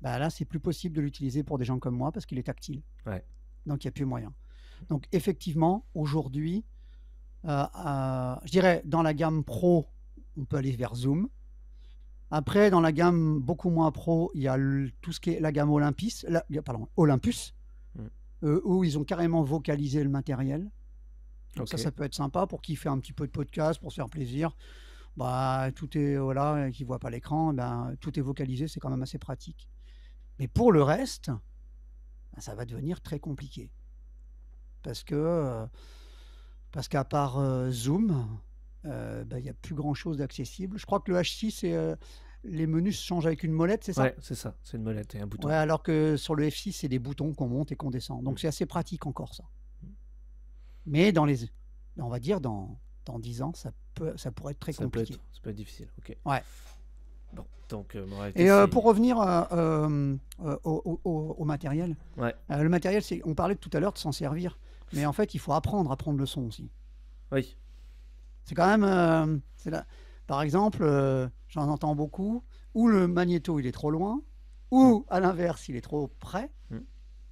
[SPEAKER 2] bah là, c'est plus possible de l'utiliser pour des gens comme moi parce qu'il est tactile. Donc, il n'y a plus moyen. Donc, effectivement, aujourd'hui, euh, je dirais dans la gamme Pro, on peut aller vers Zoom. Après, dans la gamme beaucoup moins pro, il y a tout ce qui est la gamme Olympus, pardon, Olympus mm. euh, où ils ont carrément vocalisé le matériel. Donc Ça, ça peut être sympa pour qui fait un petit peu de podcast, pour se faire plaisir. Bah, tout est voilà, qui voit pas l'écran, ben, tout est vocalisé, c'est quand même assez pratique. Mais pour le reste, ben, ça va devenir très compliqué parce que euh, parce qu'à part euh, Zoom, ben, il n'y a plus grand chose d'accessible. Je crois que le H6 est, les menus changent avec une molette, c'est ça Ouais,
[SPEAKER 1] c'est ça, c'est une molette et un bouton. Ouais,
[SPEAKER 2] alors que sur le F6, c'est des boutons qu'on monte et qu'on descend. Donc c'est assez pratique encore ça. Mais dans les, on va dire dans, dans 10 ans, ça, peut, ça pourrait être très compliqué. C'est être,
[SPEAKER 1] ça peut être difficile, ok. Ouais. donc, euh, et euh, pour
[SPEAKER 2] revenir euh, au, matériel, ouais. le matériel, c'est, on parlait tout à l'heure de s'en servir, mais en fait, il faut apprendre à prendre le son aussi. Oui. C'est quand même, c'est par exemple, euh, j'en entends beaucoup, ou le magnéto il est trop loin, ou hmm. à l'inverse il est trop près, hmm.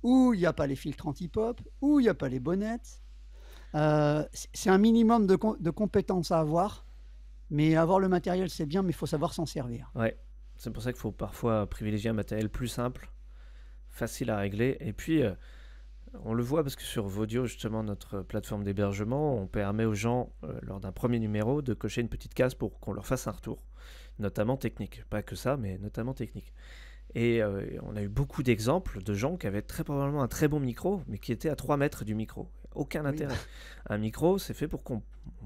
[SPEAKER 2] ou il n'y a pas les filtres anti-pop, ou il n'y a pas les bonnettes. Euh, c'est un minimum de, compétences à avoir, mais avoir le matériel c'est bien, mais il faut savoir s'en servir.
[SPEAKER 1] Ouais, c'est pour ça qu'il faut parfois privilégier un matériel plus simple, facile à régler, et puis... Euh, on le voit parce que sur Vodio, justement, notre plateforme d'hébergement, on permet aux gens, euh, lors d'un premier numéro, de cocher une petite case pour qu'on leur fasse un retour, notamment technique. Pas que ça, mais notamment technique. Et euh, on a eu beaucoup d'exemples de gens qui avaient très probablement un très bon micro, mais qui étaient à 3 mètres du micro. Aucun intérêt. Un micro, c'est fait pour qu'on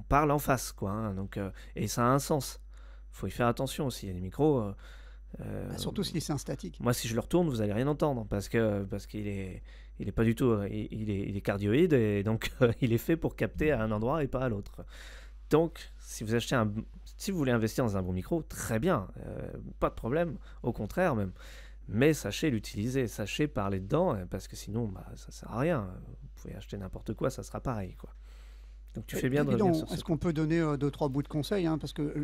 [SPEAKER 1] parle en face, quoi. Hein. donc, euh, et ça a un sens. faut y faire attention aussi. Il y a des micros. Bah, surtout
[SPEAKER 2] si c'est un statique.
[SPEAKER 1] Moi, si je le retourne, vous allez rien entendre parce que parce qu'il est il est pas du tout, euh, il, est, cardioïde et donc euh, il est fait pour capter à un endroit et pas à l'autre. Donc, si vous achetez un, si vous voulez investir dans un bon micro, très bien, euh, pas de problème, au contraire même. Mais sachez l'utiliser, sachez parler dedans, parce que sinon, bah, ça sert à rien. Vous pouvez acheter n'importe quoi, ça sera pareil, quoi. Donc tu fais bien de revenir Est-ce
[SPEAKER 2] qu'on peut donner deux ou trois bouts de conseils hein, Parce que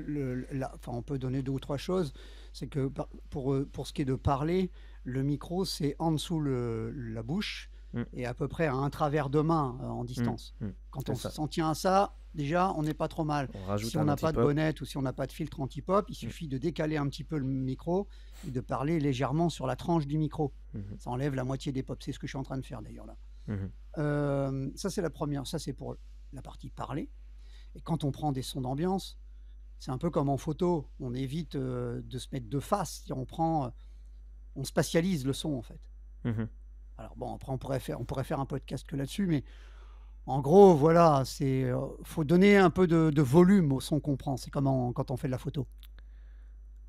[SPEAKER 2] on peut donner deux ou trois choses. C'est que pour, pour ce qui est de parler, le micro, c'est en dessous la bouche mm. et à peu près à un travers de main euh, en distance. Mm. Mm. Quand on s'en tient à ça, déjà, on n'est pas trop mal. si on n'a pas de bonnette ou si on n'a pas de filtre anti-pop, il suffit de décaler un petit peu le micro et de parler légèrement sur la tranche du micro. Mm-hmm. Ça enlève la moitié des pops. C'est ce que je suis en train de faire d'ailleurs là. Mm-hmm. Euh, ça, c'est la première. Ça, c'est pour la partie parler. Et quand on prend des sons d'ambiance, c'est un peu comme en photo. On évite euh, de se mettre de face. si On prend on spatialise le son en fait. Mmh Alors bon, après on pourrait faire, on pourrait faire un podcast que là-dessus, mais en gros, voilà, c'est euh, faut donner un peu de, volume au son qu'on prend. C'est comme quand on fait de la photo.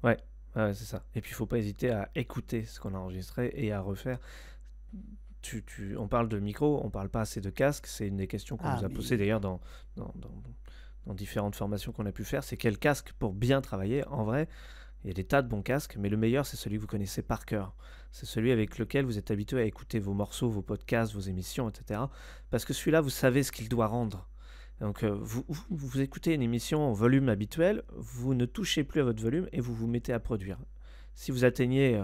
[SPEAKER 1] Ouais, c'est ça. Et puis il faut pas hésiter à écouter ce qu'on a enregistré et à refaire. Tu, tu, on parle de micro, on parle pas assez de casque. C'est une des questions qu'on ah, nous a posées d'ailleurs dans, dans, dans, différentes formations qu'on a pu faire. C'est quel casque pour bien travailler en vrai il y a des tas de bons casques, mais le meilleur, c'est celui que vous connaissez par cœur. C'est celui avec lequel vous êtes habitué à écouter vos morceaux, vos podcasts, vos émissions, etc. Parce que celui-là, vous savez ce qu'il doit rendre. Donc, euh, vous, vous, écoutez une émission en volume habituel, vous ne touchez plus à votre volume et vous vous mettez à produire. Si vous atteignez euh,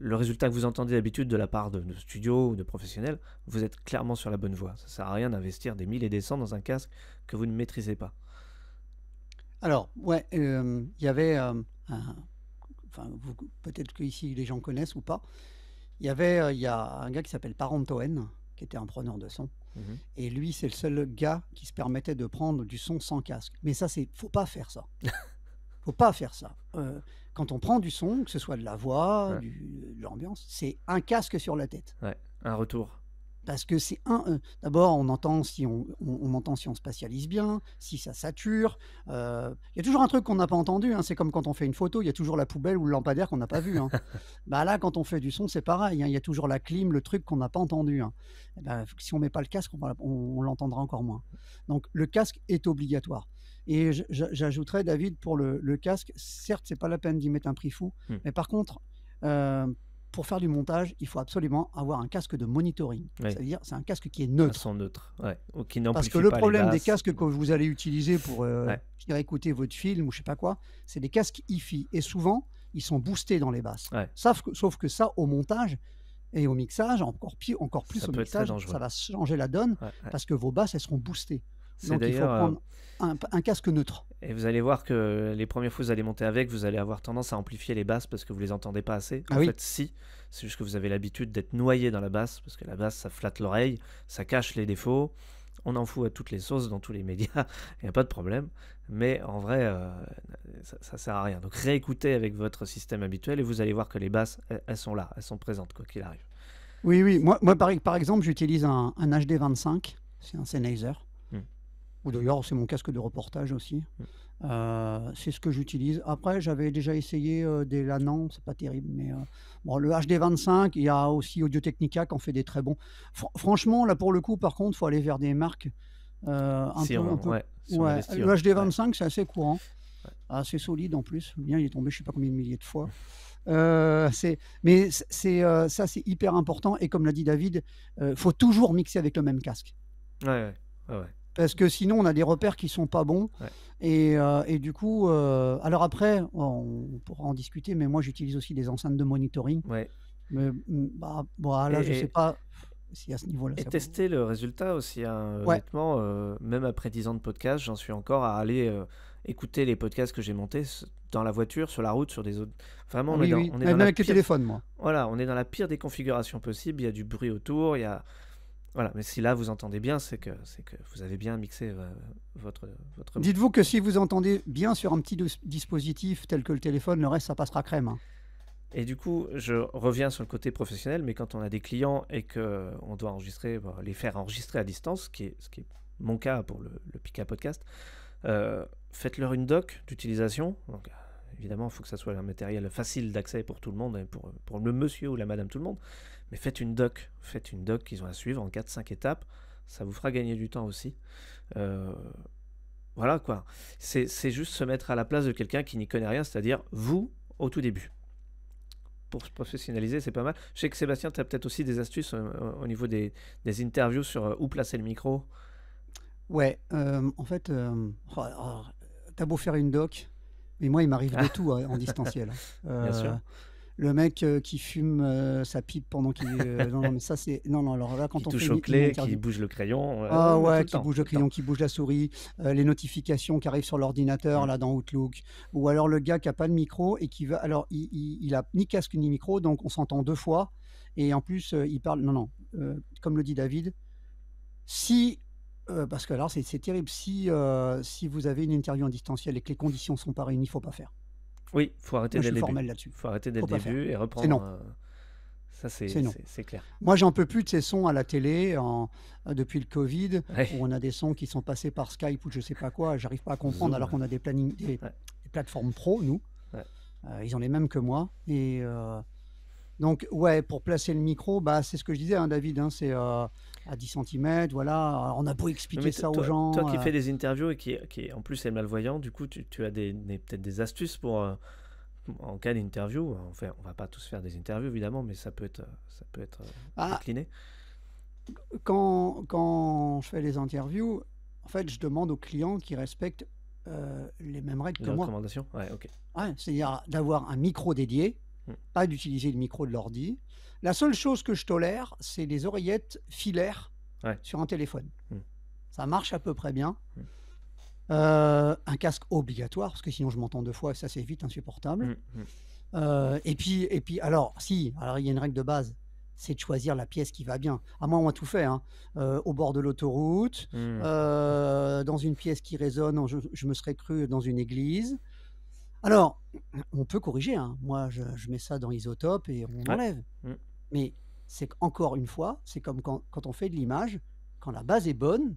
[SPEAKER 1] le résultat que vous entendez d'habitude de la part de, studios ou de professionnels, vous êtes clairement sur la bonne voie. Ça ne sert à rien d'investir des milliers, et des cents dans un casque
[SPEAKER 2] que vous ne maîtrisez pas. Alors, ouais, euh, il y avait enfin, peut-être que ici les gens connaissent ou pas. Il y avait euh, il y a un gars qui s'appelle Parentoen, qui était un preneur de son. Mhm. Et lui, c'est le seul gars qui se permettait de prendre du son sans casque. Mais ça, c'est faut pas faire ça. faut pas faire ça. Euh, quand on prend du son, que ce soit de la voix, de l'ambiance, c'est un casque sur la tête. Un retour parce que c'est un. Euh, d'abord, on entend si on, on, entend si on spatialise bien, si ça sature. Euh, il y a toujours un truc qu'on n'a pas entendu. Hein, c'est comme quand on fait une photo, il y a toujours la poubelle ou le lampadaire qu'on n'a pas vu. Hein. bah là, quand on fait du son, c'est pareil. Hein, il y a toujours la clim, le truc qu'on n'a pas entendu. Eh ben, si on met pas le casque, on, l'entendra encore moins. Donc le casque est obligatoire. Et j'ajouterais, David, pour le, casque, certes, c'est pas la peine d'y mettre un prix fou, mmh. mais par contre. Euh, pour faire du montage, il faut absolument avoir un casque de monitoring. C'est-à-dire, c'est un casque qui est neutre. Sans neutre, Parce que le problème des casques que vous allez utiliser pour euh, écouter votre film ou je sais pas quoi, c'est des casques IFI. fi Et souvent, ils sont boostés dans les basses. Sauf, que, sauf que ça, au montage, et au mixage, encore, encore plus au mixage, ça va changer la donne parce que vos basses, elles seront boostées. Donc il faut euh, prendre un, casque neutre.
[SPEAKER 1] Et vous allez voir que les premières fois que vous allez monter avec, vous allez avoir tendance à amplifier les basses parce que vous les entendez pas assez. Ah en fait, si. C'est juste que vous avez l'habitude d'être noyé dans la basse parce que la basse, ça flatte l'oreille, ça cache les défauts. On en fout à toutes les sauces dans tous les médias, il n'y a pas de problème. Mais en vrai, euh, ça ne sert à rien. Donc réécoutez avec votre système habituel et vous allez voir que les basses, elles, sont là, elles sont présentes, quoi qu'il arrive.
[SPEAKER 2] Oui, oui. Moi, moi par, e-, par exemple, j'utilise un, un HD25, c'est un Sennheiser ou d'ailleurs c'est mon casque de reportage aussi. Mm. Euh, c'est ce que j'utilise. Après, j'avais déjà essayé euh, des Ce c'est pas terrible, mais euh, bon, le HD25, il y a aussi Audio Technica qui en fait des très bons. franchement, là pour le coup, par contre, faut aller vers des marques Le HD25, c'est assez courant, assez solide en plus. Bien, il est tombé, je sais pas combien de milliers de fois. Euh, mais c'est ça, c'est hyper important. Et comme l'a dit David, faut toujours mixer avec le même casque. ouais. Parce que sinon, on a des repères qui sont pas bons. Euh, et, du coup, euh, alors après, on pourra en discuter, mais moi, j'utilise aussi des enceintes de monitoring. Mais mm, bah, là, je je sais pas si à ce niveau-là. Et
[SPEAKER 1] tester le résultat aussi. Hein, honnêtement, euh, même après 10 ans de podcast, j'en suis encore à aller écouter les podcasts que j'ai montés dans la voiture, sur la route, sur des autres. Vraiment, est avec le téléphone, moi. Voilà, on est dans la pire des configurations possibles. Il y a du bruit autour, il y a voilà, mais si là vous entendez bien, c'est que, c'est que vous avez bien mixé euh, votre, Dites-vous que
[SPEAKER 2] si vous entendez bien sur un petit dispositif tel que le téléphone, le reste ça passera crème. Hein.
[SPEAKER 1] Et du coup, je reviens sur le côté professionnel, mais quand on a des clients et qu'on doit enregistrer, bah, les faire enregistrer à distance, ce qui est, ce qui est mon cas pour le, le Pika Podcast, euh, faites-leur une doc d'utilisation, donc Évidemment, il faut que ça soit un matériel facile d'accès pour tout le monde, pour, pour le monsieur ou la madame tout le monde. Mais faites une doc, faites une doc qu'ils ont à suivre en 4-5 étapes. Ça vous fera gagner du temps aussi. Euh, voilà quoi. C'est juste se mettre à la place de quelqu'un qui n'y connaît rien, c'est-à-dire vous au tout début. Pour se professionnaliser, c'est pas mal. Je sais que Sébastien, tu as peut-être aussi des astuces euh, au niveau des, des interviews sur euh, où placer le micro.
[SPEAKER 2] Ouais, en fait, oh, oh, t'as beau faire une doc, mais moi, il m'arrive de tout hein, en distanciel. Euh, le mec euh, qui fume euh, sa pipe pendant qu'il. non, non, mais ça, c'est. Non, non, alors là, quand on touche fait, au clé, qui bouge le crayon. ah ouais, qui bouge le crayon, qui bouge la souris, les notifications qui arrivent sur l'ordinateur, mm. là, dans Outlook. Ou alors le gars qui n'a pas de micro et qui va. Alors, il, il, il a ni casque ni micro, donc on s'entend deux fois. Et en plus, il parle. Non, non. comme le dit David, si euh, parce que là, c'est terrible. Si, euh, si vous avez une interview en distanciel et que les conditions sont pas réunies, faut pas faire. Oui, faut arrêter début. Faut arrêter dès début et reprendre, euh, ça c'est c'est clair. Moi, j'en peux plus de ces sons à la télé depuis le Covid où on a des sons qui sont passés par Skype ou je sais pas quoi, j'arrive pas à comprendre alors qu'on a des des plateformes pro nous. ils ont les mêmes que moi et donc ouais, pour placer le micro, bah, c'est ce que je disais, hein, David, hein, c'est, à 10 cm. Voilà, on a beau expliquer ça aux gens. Toi qui euh, fais
[SPEAKER 1] des interviews et qui, en plus est malvoyant, du coup, tu, as des, peut-être des astuces pour. Euh, en cas d'interview, on enfin, on va pas tous faire des interviews évidemment, mais ça peut être, ça peut être euh, ah.
[SPEAKER 2] Quand, quand je fais les interviews, en fait, je demande aux clients qui respectent les mêmes règles que moi. Ouais, ok. ouais, C'est-à-dire d'avoir un micro dédié, hmm. pas d'utiliser le micro de l'ordi, la seule chose que je tolère, c'est les oreillettes filaires sur un téléphone. Hmm. Ça marche à peu près bien. Hmm. Euh, un casque obligatoire, parce que sinon je m'entends deux fois, ça c'est vite insupportable. Hmm, euh, et, puis, et puis, alors, si, alors il y a une règle de base c'est de choisir la pièce qui va bien. À moi, on a tout fait. Hein. Euh, au bord de l'autoroute, dans une pièce qui résonne, je, me serais cru dans une église. Alors, on peut corriger. Hein. Moi, je, mets ça dans isotope et on enlève. Mais c'est encore une fois, c'est comme quand, on fait de l'image, quand la base est bonne,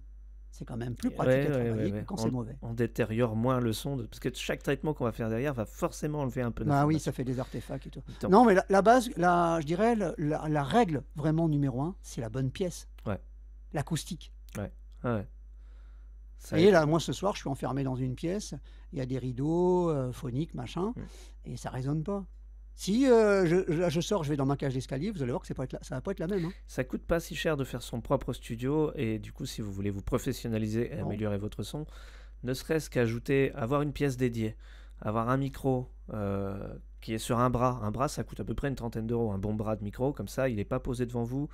[SPEAKER 2] c'est quand même plus pratique à travailler que quand c'est mauvais.
[SPEAKER 1] On détériore moins le son, parce que chaque traitement qu'on va faire derrière va forcément enlever un peu de Bah oui, ça
[SPEAKER 2] fait des artefacts et tout. non, mais la, base, je dirais, la, règle vraiment numéro un, c'est la bonne pièce. L'acoustique. Ouais. Ah ouais. et là, moi, ce soir, je suis enfermé dans une pièce, il y a des rideaux, euh, phoniques, machin, mmh. et ça résonne pas. Si euh, je, sors, je vais dans ma cage d'escalier, vous allez voir que ça ne va pas être la même. Hein.
[SPEAKER 1] Ça coûte pas si cher de faire son propre studio et du coup, si vous voulez vous professionnaliser et améliorer votre son, ne serait-ce qu'ajouter, avoir une pièce dédiée, avoir un micro euh, qui est sur un bras. Un bras, ça coûte à peu près une trentaine d'euros, un bon bras de micro, comme ça, il n'est pas posé devant vous.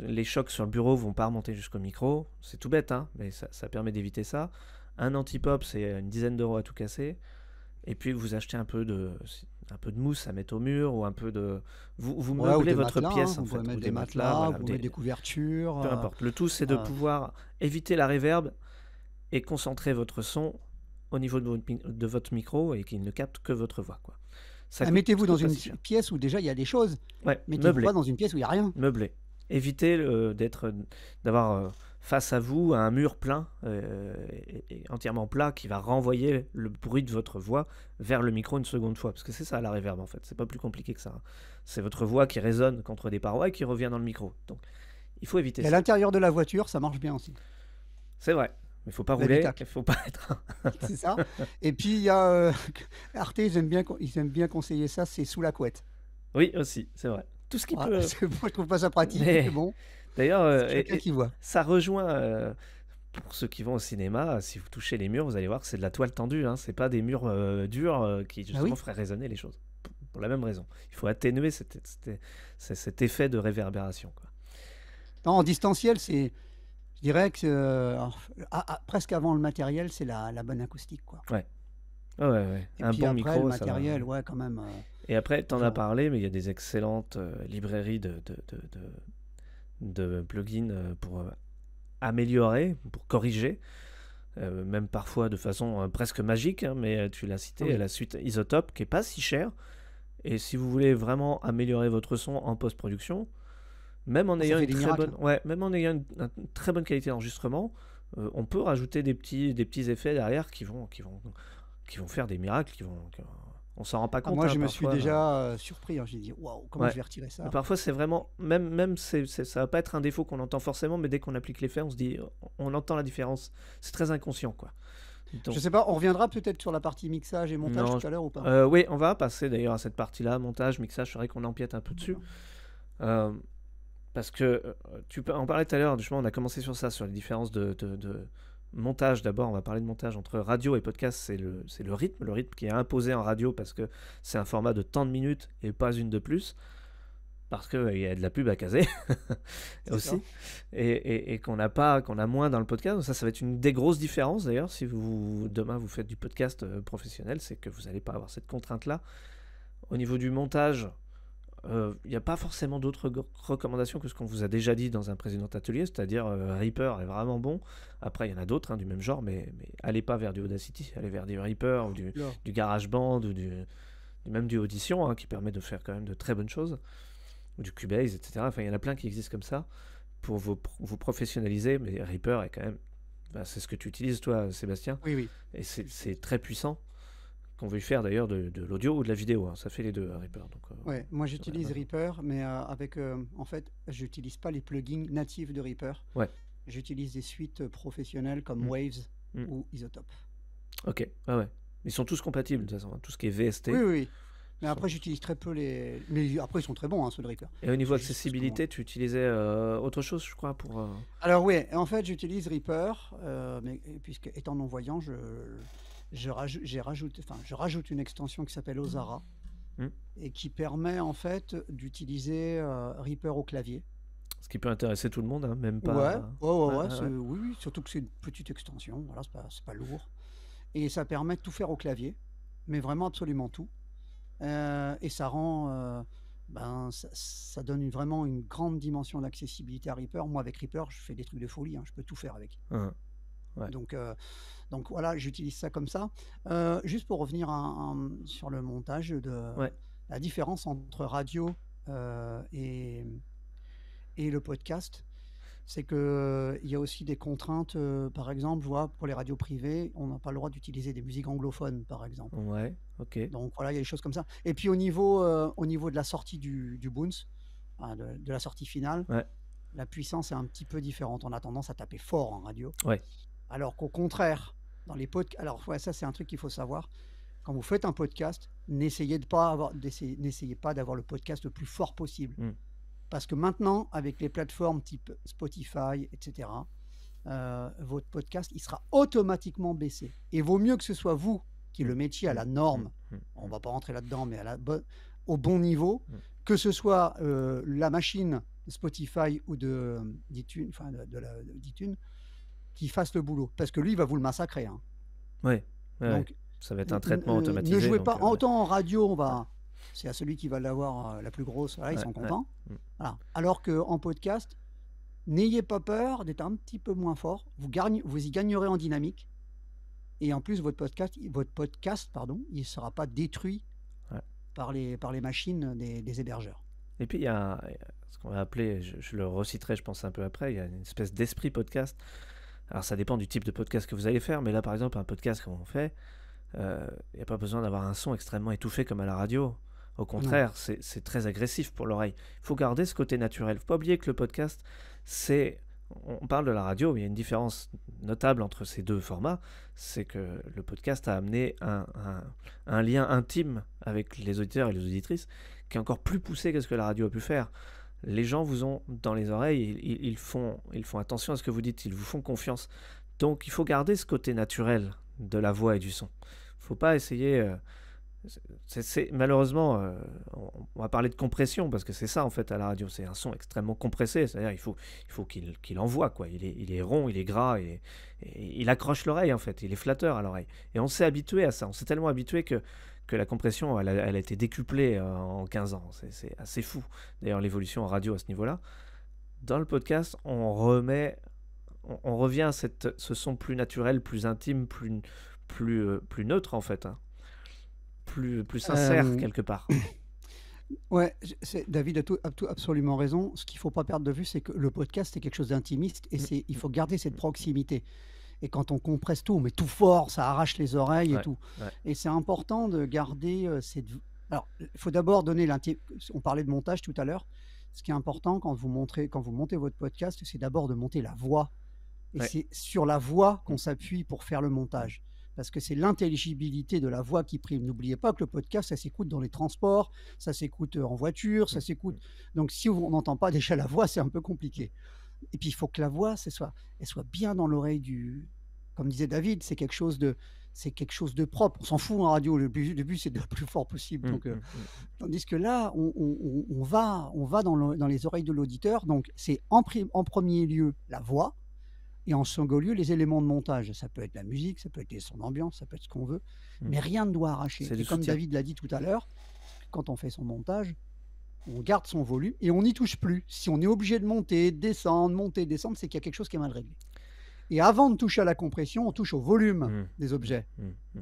[SPEAKER 1] Les chocs sur le bureau vont pas remonter jusqu'au micro. C'est tout bête, hein, mais ça, ça permet d'éviter ça. Un anti-pop, c'est une dizaine d'euros à tout casser. Et puis vous achetez un peu de un peu de mousse à mettre au mur ou un peu de vous vous meublez votre pièce hein, en vous fait, des, matelas, des... couvertures peu euh, importe le tout c'est de euh. pouvoir éviter la réverbe et concentrer votre son au niveau de votre, micro et qu'il ne capte que votre voix quoi
[SPEAKER 2] ah, mettez-vous dans une
[SPEAKER 1] pièce où déjà il y a des choses ouais, mettez-vous dans une pièce où il y a rien meublé évitez euh, d'être d'avoir face à vous à un mur plein, euh, et, entièrement plat, qui va renvoyer le bruit de votre voix vers le micro une seconde fois. Parce que c'est ça la réverb en fait, c'est pas plus compliqué que ça. Hein. C'est votre voix qui résonne contre des parois et qui revient dans le micro.
[SPEAKER 2] Donc il faut éviter et À l'intérieur de la voiture, ça marche bien aussi.
[SPEAKER 1] C'est vrai. Mais il faut pas rouler, il faut pas être. c'est ça.
[SPEAKER 2] Et puis il y a euh, Arte, ils aiment, bien, ils aiment bien conseiller ça, c'est sous la couette. Oui, aussi, c'est vrai. Tout ce qui peut. Moi, je trouve pas ça pratique, mais bon.
[SPEAKER 1] D'ailleurs, euh, ça rejoint euh, pour ceux qui vont au cinéma, si vous touchez les murs, vous allez voir que c'est de la toile tendue. Hein. C'est pas des murs euh, durs qui ah justement feraient résonner les choses. Pour la même raison. Il faut atténuer cet, effet de réverbération.
[SPEAKER 2] en distanciel, c'est, je dirais que presque avant le matériel, c'est la, bonne acoustique. Quoi.
[SPEAKER 1] Ouais. ouais, ouais. Un bon micro, matériel, quand même. Et après, tu en as parlé, mais il y a des excellentes librairies de de plugins euh, pour euh, améliorer, pour corriger, euh, même parfois de façon presque magique, hein, mais tu l'as cité, la suite Isotope, qui n'est pas si chère. Et si vous voulez vraiment améliorer votre son en post-production, même en, ayant une très bonne, même en ayant très bonne qualité d'enregistrement, on peut rajouter des petits, des petits effets derrière qui vont, faire des miracles, qui vont on s'en rend pas compte. moi, hein, je me suis déjà
[SPEAKER 2] euh, surpris. Hein. J'ai dit, waouh, comment je vais retirer ça
[SPEAKER 1] Parfois, c'est vraiment, même, même c'est, ça va pas être un défaut qu'on entend forcément, mais dès qu'on applique les faits, on se dit, on entend la différence. C'est très inconscient,
[SPEAKER 2] quoi. Je sais pas, on reviendra peut-être sur la partie mixage et montage tout à l'heure ou pas euh,
[SPEAKER 1] Oui, on va passer d'ailleurs à cette partie-là, montage, mixage, c'est vrai qu'on empiète un peu dessus. Euh, parce que tu en parler tout à l'heure, chemin on a commencé sur ça, sur les différences de, montage d'abord, on va parler de montage entre radio et podcast, c'est le, le rythme, le rythme qui est imposé en radio parce que c'est un format de tant de minutes et pas une de plus, parce qu'il euh, il y a de la pub à caser aussi, et, qu'on a pas, qu'on a moins dans le podcast. ça, ça va être une des grosses différences d'ailleurs, si vous, demain vous faites du podcast euh, professionnel, c'est que vous n'allez pas avoir cette contrainte-là. Au niveau du montage, il euh, n'y a pas forcément d'autres recommandations que ce qu'on vous a déjà dit dans un précédent atelier, c'est-à-dire euh, Reaper est vraiment bon. Après, il y en a d'autres hein, du même genre, mais, mais allez pas vers du Audacity, allez vers du Reaper ou du, du GarageBand ou du, même du Audition, hein, qui permet de faire quand même de très bonnes choses, ou du Cubase, etc. Enfin, il y en a plein qui existent comme ça pour vous, vous professionnaliser, mais Reaper est quand même. Bah, c'est ce que tu utilises, toi, Sébastien. Oui, oui. Et c'est très puissant qu'on veut faire d'ailleurs de, l'audio ou de la vidéo. Hein. Ça fait les deux, à hein, Reaper. Euh, ouais, moi j'utilise
[SPEAKER 2] Reaper, mais euh, avec, euh, en fait, j'utilise pas les plugins natifs de Reaper. Ouais. J'utilise des suites professionnelles comme mm. Waves mm. ou Isotope.
[SPEAKER 1] Ok, ah ouais. Ils sont tous compatibles de toute façon, hein, tout ce qui est VST. Oui, oui.
[SPEAKER 2] Mais après, j'utilise très peu les. Mais après, ils sont très bons, hein, ceux de Reaper. Et au niveau accessibilité,
[SPEAKER 1] tu utilisais autre chose, je crois, pour.
[SPEAKER 2] Alors, oui, en fait, j'utilise Reaper, mais puisque étant non-voyant, je je, rajoute, enfin, je rajoute une extension qui s'appelle Ozara mmh. Mmh. et qui permet en fait d'utiliser euh, Reaper au clavier.
[SPEAKER 1] Ce qui peut intéresser tout le monde, hein, même pas. Ouais, ouais, ouais,
[SPEAKER 2] Oui, surtout que c'est une petite extension, voilà, c'est pas, pas, lourd. Et ça permet de tout faire au clavier, mais vraiment absolument tout. Euh, et ça rend. Euh, ben, ça, donne vraiment une grande dimension d'accessibilité à Reaper. Moi, avec Reaper, je fais des trucs de folie, hein, je peux tout faire avec. Mmh. Donc, donc voilà, j'utilise ça comme ça. Euh, juste pour revenir sur le montage de la différence entre radio euh, et, et le podcast, c'est que euh, il y a aussi des contraintes. par exemple, je vois pour les radios privées, on n'a pas le droit d'utiliser des musiques anglophones, par exemple. Ouais. Ok. Donc voilà, il y a des choses comme ça. Et puis au niveau au niveau de la sortie du, du Boons, de, la sortie finale. la puissance est un petit peu différente. On a tendance à taper fort en radio. Ouais. Alors qu'au contraire, dans les alors ça c'est un truc qu'il faut savoir. Quand vous faites un podcast, n'essayez pas avoir, pas d'avoir le podcast le plus fort possible, hmm. parce que maintenant, avec les plateformes type Spotify, etc., euh, votre podcast, il sera automatiquement baissé. Et vaut mieux que ce soit vous qui le mettiez à la hmm. norme. Hmm. On va pas rentrer là-dedans, mais à la au bon niveau, que ce soit euh, la machine Spotify ou de, euh, d'Itune, enfin de, la, qui fasse le boulot, parce que lui, il va vous le massacrer. Hein.
[SPEAKER 1] oui donc, ça va être un traitement automatisé. Ne jouez pas,
[SPEAKER 2] euh, autant en radio, on va, c'est à celui qui va l'avoir euh, la plus grosse, voilà, ils sont contents. Mm. Voilà. Alors qu'en podcast, n'ayez pas peur d'être un petit peu moins fort, vous, gagne, vous y gagnerez en dynamique. Et en plus, votre podcast, votre podcast pardon, il ne sera pas détruit par, les, par les machines des, hébergeurs.
[SPEAKER 1] Et puis, il y a ce qu'on va appeler, je, je, le reciterai, je pense, un peu après, il y a une espèce d'esprit podcast alors ça dépend du type de podcast que vous allez faire, mais là par exemple un podcast comme on fait, il euh, n'y a pas besoin d'avoir un son extrêmement étouffé comme à la radio. Au contraire, c'est très agressif pour l'oreille. Il faut garder ce côté naturel. faut pas oublier que le podcast, c'est... On parle de la radio, mais il y a une différence notable entre ces deux formats, c'est que le podcast a amené un lien intime avec les auditeurs et les auditrices qui est encore plus poussé que ce que la radio a pu faire les gens vous ont dans les oreilles, ils, font, ils font attention à ce que vous dites, ils vous font confiance. Donc il faut garder ce côté naturel de la voix et du son. Il faut pas essayer... Euh, c'est malheureusement, euh, on, va parler de compression parce que c'est ça en fait à la radio, c'est un son extrêmement compressé, c'est-à-dire il faut, il faut qu'il envoie quoi. Il est, rond, il est gras, et il accroche l'oreille en fait, il est flatteur à l'oreille. Et on s'est habitué à ça, on s'est tellement habitué que que la compression, elle a, été décuplée euh, en 15 ans. C'est assez fou, d'ailleurs, l'évolution en radio à ce niveau-là. Dans le podcast, on remet, on, revient à cette, ce son plus naturel, plus intime, plus, plus, euh, plus neutre, en fait. Hein. Plus, plus sincère, euh, quelque part.
[SPEAKER 2] Ouais, David a, tout, a tout absolument raison. Ce qu'il ne faut pas perdre de vue, c'est que le podcast, est quelque chose d'intimiste et mm. il faut garder cette proximité et quand on compresse tout, mais tout fort, ça arrache les oreilles et tout. Et c'est important de garder euh, cette. Alors, il faut d'abord donner l'inté. On parlait de montage tout à l'heure. Ce qui est important quand vous quand vous montez votre podcast, c'est d'abord de monter la voix. Et c'est sur la voix qu'on s'appuie pour faire le montage. Parce que c'est l'intelligibilité de la voix qui prime. N'oubliez pas que le podcast, ça s'écoute dans les transports, ça s'écoute euh, en voiture, ça s'écoute. Donc, si on n'entend pas déjà la voix, c'est un peu compliqué. Et puis il faut que la voix, elle soit, bien dans l'oreille du. Comme disait David, c'est quelque chose de, c'est quelque chose de propre. On s'en fout en radio. Le but, c'est de le plus fort possible. Mmh, Donc, euh, mmh, mmh. tandis que là, on, va, on va dans, les oreilles de l'auditeur. Donc c'est en, premier lieu la voix, et en second lieu, les éléments de montage. Ça peut être la musique, ça peut être son ambiance, ça peut être ce qu'on veut, mais rien ne doit arracher. Et comme David l'a dit tout à l'heure, quand on fait son montage, on garde son volume et on n'y touche plus. Si on est obligé de monter, descendre, monter, descendre, c'est qu'il y a quelque chose qui est mal réglé. Et avant de toucher à la compression, on touche au volume mmh. des objets. Mmh. Mmh.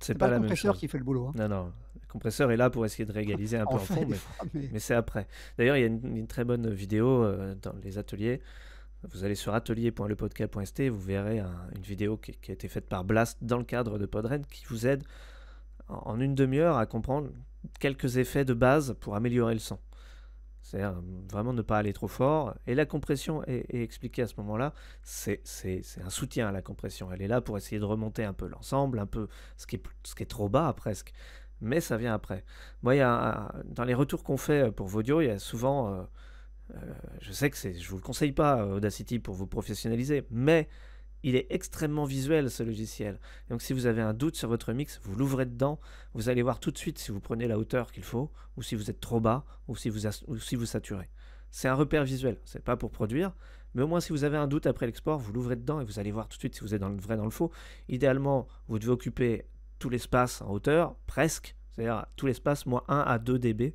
[SPEAKER 2] C'est pas, le compresseur qui fait le boulot. Hein.
[SPEAKER 1] Non, non. Le compresseur est là pour essayer de régaliser un peu en fond, mais, c'est après. D'ailleurs, il y a une, très bonne vidéo euh, dans les ateliers. Vous allez sur atelier.lepodcast.st, vous verrez une vidéo qui, a été faite par Blast dans le cadre de Podren qui vous aide en une demi-heure à comprendre quelques effets de base pour améliorer le son, cest euh, vraiment ne pas aller trop fort. Et la compression est, expliquée à ce moment-là. C'est un soutien à la compression. Elle est là pour essayer de remonter un peu l'ensemble, un peu ce qui, est, ce qui est trop bas presque. Mais ça vient après. Moi, dans les retours qu'on fait euh, pour Vodio, il y a souvent. Euh, je sais que je vous le conseille pas, Audacity, pour vous professionnaliser. Mais il est extrêmement visuel ce logiciel. Donc si vous avez un doute sur votre mix, vous l'ouvrez dedans, vous allez voir tout de suite si vous prenez la hauteur qu'il faut, ou si vous êtes trop bas, ou si vous, vous saturez. C'est un repère visuel, c'est pas pour produire, mais au moins si vous avez un doute après l'export, vous l'ouvrez dedans et vous allez voir tout de suite si vous êtes dans le vrai, dans le faux. Idéalement, vous devez occuper tout l'espace en hauteur, presque, c'est-à-dire tout l'espace moins 1 à 2 dB,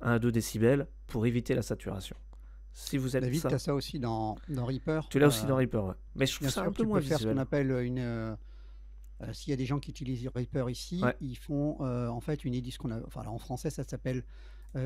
[SPEAKER 1] 1 à 2 décibels, pour éviter la saturation
[SPEAKER 2] si vous avez David, ça. ça aussi dans, dans Reaper. Tu l'as aussi euh, dans Reaper, Mais je trouve ça un peu tu moins peux faire ce qu'on appelle une. Euh, euh, s'il y a des gens qui utilisent Reaper ici, ils font en fait une édition qu'on a. Enfin, en français, ça s'appelle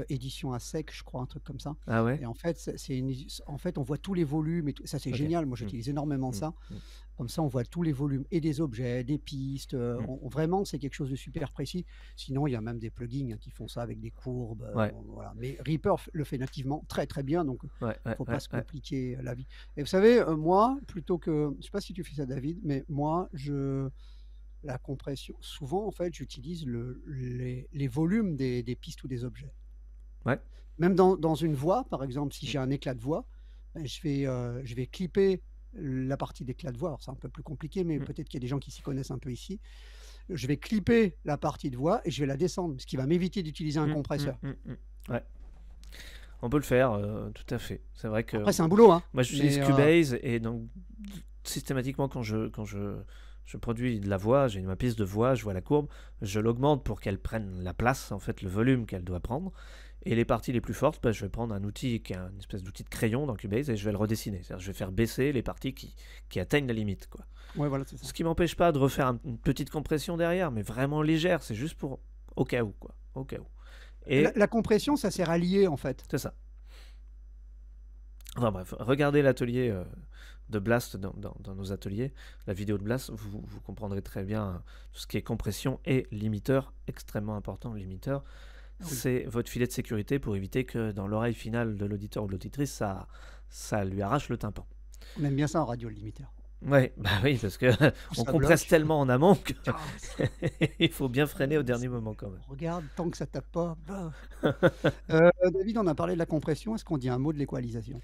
[SPEAKER 2] édition à sec, je crois, un truc comme ça. Ah ouais. Et en fait, c'est une... en fait, on voit tous les volumes et ça, c'est génial. Moi, mmh. j'utilise énormément mmh. ça. Mmh. Comme ça, on voit tous les volumes et des objets, des pistes. Euh, mmh. vraiment, c'est quelque chose de super précis. Sinon, il y a même des plugins hein, qui font ça avec des courbes. Euh, mais Reaper le fait nativement très très bien, donc euh, il ne faut pas se compliquer la vie. Et vous savez, moi, plutôt que, je sais pas si tu fais ça, David, mais moi, je la compression. Souvent, en fait, j'utilise le, les, volumes des, pistes ou des objets. Ouais. Même dans, une voix, par exemple, si mmh. j'ai un éclat de voix, ben, je vais je vais clipper la partie d'éclat de voix, c'est un peu plus compliqué, mais mmh. peut-être qu'il y a des gens qui s'y connaissent un peu ici. Je vais clipper la partie de voix et je vais la descendre, ce qui va m'éviter d'utiliser un mmh, compresseur. Mmh,
[SPEAKER 1] On peut le faire, euh, tout à fait. C'est vrai que. Après, c'est un boulot, hein. Moi, j'utilise euh, Cubase et donc systématiquement quand je quand je je produis de la voix, j'ai ma piste de voix, je vois la courbe, je l'augmente pour qu'elle prenne la place, en fait, le volume qu'elle doit prendre. Et les parties les plus fortes, bah, je vais prendre un outil qui est une espèce d'outil de crayon dans Cubase et je vais le redessiner. C'est-à-dire je vais faire baisser les parties qui, atteignent la limite. Quoi. voilà, Ce qui m'empêche pas de refaire une petite compression derrière, mais vraiment légère. C'est juste pour au cas où. Quoi. Au cas où. Et la,
[SPEAKER 2] compression, ça sert à lier en fait. C'est ça.
[SPEAKER 1] bref, regardez l'atelier euh, de Blast dans, nos ateliers, la vidéo de Blast, vous, comprendrez très bien euh, tout ce qui est compression et limiteur, extrêmement important, limiteur c'est votre filet de sécurité pour éviter que dans l'oreille finale de l'auditeur ou de l'auditrice, ça, ça lui arrache le tympan.
[SPEAKER 2] On aime bien ça en radio, le limiteur.
[SPEAKER 1] Bah oui, parce que on compresse tellement en amont qu'il ah, il faut bien freiner au dernier
[SPEAKER 2] moment quand même. Regarde, tant que ça tape pas. Bah. Euh, David, on a parlé de la compression. Est-ce qu'on dit un mot de l'équalisation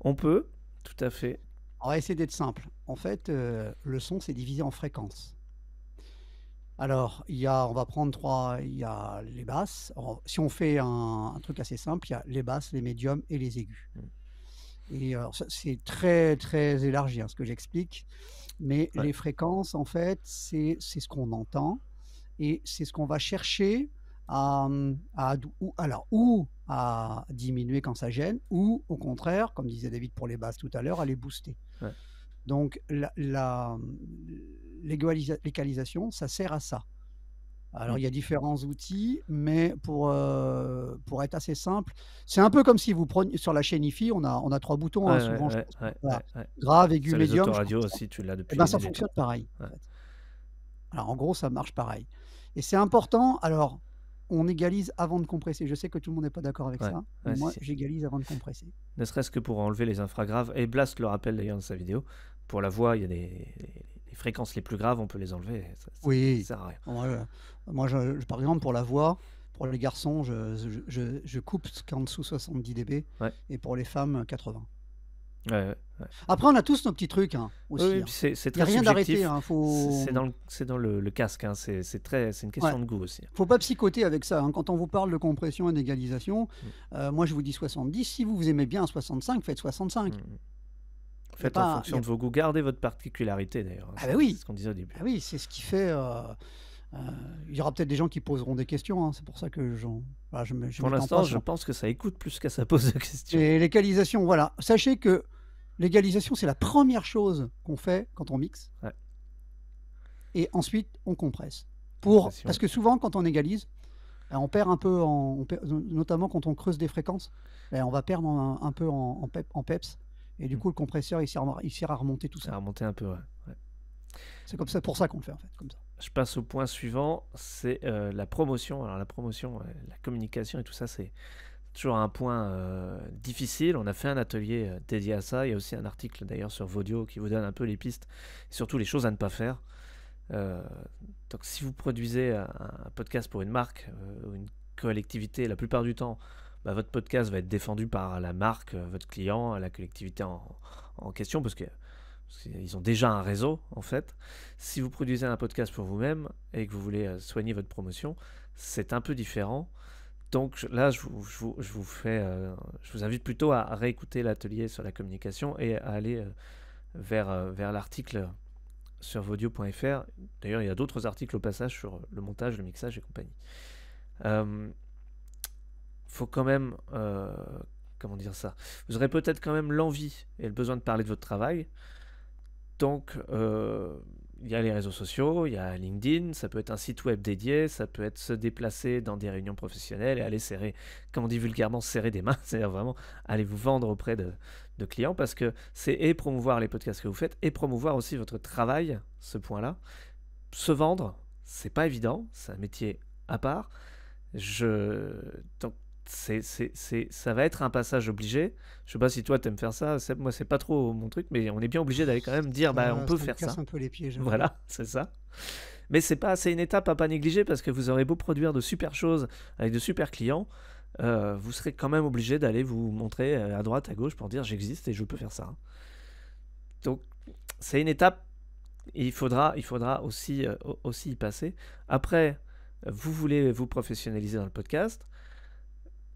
[SPEAKER 2] On peut, tout à fait. On va essayer d'être simple. En fait, euh, le son, c'est divisé en fréquences. Alors, il y a, on va prendre trois, il y a les basses. si on fait un, truc assez simple, il y a les basses, les médiums et les aigus. Mm. Et c'est très, très élargi hein, ce que j'explique. Mais les fréquences, en fait, c'est ce qu'on entend et c'est ce qu'on va chercher à, à, ou, alors, ou à diminuer quand ça gêne, ou au contraire, comme disait David pour les basses tout à l'heure, à les booster. Donc, la, la l'égalisation, ça sert à ça. Alors mmh. il y a différents outils, mais pour, euh, pour être assez simple, c'est un peu comme si vous prenez sur la chaîne IFI, on a, on a trois boutons, hein, grave, aigu, radio aussi, tu l'as eh depuis. Ben, ça fonctionne pareil. Alors en gros, ça marche pareil. Et c'est important, alors on égalise avant de compresser. Je sais que tout le monde n'est pas d'accord avec ça. moi, j'égalise avant de compresser.
[SPEAKER 1] Ne serait-ce que pour enlever les infragraves, et Blast le rappelle d'ailleurs dans sa vidéo, pour la voix, il y a des, fréquences les plus graves, on peut les enlever. oui. Ça
[SPEAKER 2] moi, je, moi par exemple, pour la voix, pour les garçons, je, je, coupe qu'en dessous 70 dB, et pour les femmes, 80. Après, on a tous nos petits trucs hein, aussi. Hein. c'est, très Il n'y a rien d'arrêté. Hein, c'est dans le,
[SPEAKER 1] c'est dans le, casque. C'est, c'est, très, c'est une question de goût aussi.
[SPEAKER 2] faut pas psychoter avec ça. Quand on vous parle de compression et d'égalisation, mm. euh, moi je vous dis 70. Si vous, vous aimez bien 65, faites 65. Faites en fonction de vos
[SPEAKER 1] goûts. Gardez votre particularité d'ailleurs. Ah bah oui. C'est
[SPEAKER 2] ce qu'on disait au début. Ah oui, c'est ce qui fait. Euh, euh, il y aura peut-être des gens qui poseront des questions, hein. c'est pour ça que j'en. Bah, je, pour l'instant, je pense que ça écoute plus qu'à ça pose de questions. Et l'égalisation, voilà. Sachez que l'égalisation, c'est la première chose qu'on fait quand on mixe. Et ensuite, on compresse. Pour... Parce que souvent, quand on égalise, ben, on perd un peu, en... notamment quand on creuse des fréquences, ben, on va perdre un, peu en, peps. Et du mm. coup, le compresseur, il sert, à remonter tout ça. À remonter un peu, ouais. C'est comme ça, pour ça qu'on le fait en fait, comme
[SPEAKER 1] ça. Je passe au point suivant, c'est euh, la promotion. Alors la promotion, la communication et tout ça, c'est toujours un point euh, difficile. On a fait un atelier euh, dédié à ça. Il y a aussi un article d'ailleurs sur Vodio qui vous donne un peu les pistes surtout les choses à ne pas faire. donc si vous produisez un, un podcast pour une marque ou une collectivité, la plupart du temps, bah, votre podcast va être défendu par la marque, euh, votre client, la collectivité en, question, parce que ils ont déjà un réseau en fait. Si vous produisez un podcast pour vous-même et que vous voulez euh, soigner votre promotion, c'est un peu différent. Donc là, euh, je vous, invite plutôt à réécouter l'atelier sur la communication et à aller vers, vers l'article sur vodio.fr. D'ailleurs, il y a d'autres articles au passage sur le montage, le mixage et compagnie faut quand même, euh, comment dire ça, vous aurez peut-être quand même l'envie et le besoin de parler de votre travail. Donc, euh, il y a les réseaux sociaux, il y a LinkedIn, ça peut être un site web dédié, ça peut être se déplacer dans des réunions professionnelles et aller serrer, comme on dit vulgairement, serrer des mains, c'est-à-dire vraiment aller vous vendre auprès de, clients parce que c'est et promouvoir les podcasts que vous faites et promouvoir aussi votre travail, ce point-là. Se vendre, c'est pas évident, c'est un métier à part. Je... Donc, c'est, c'est, ça va être un passage obligé. Je sais pas si toi t'aimes faire ça, moi c'est pas trop mon truc, mais on est bien obligé d'aller quand même dire bah, ah, on peut faire ça. un peu les Voilà, c'est ça. Mais c'est pas, c'est une étape à pas négliger parce que vous aurez beau produire de super choses avec de super clients, euh, vous serez quand même obligé d'aller vous montrer euh, à droite, à gauche pour dire j'existe et je peux faire ça. Donc c'est une étape. Il faudra, il faudra aussi, euh, aussi y passer. Après, vous voulez vous professionnaliser dans le podcast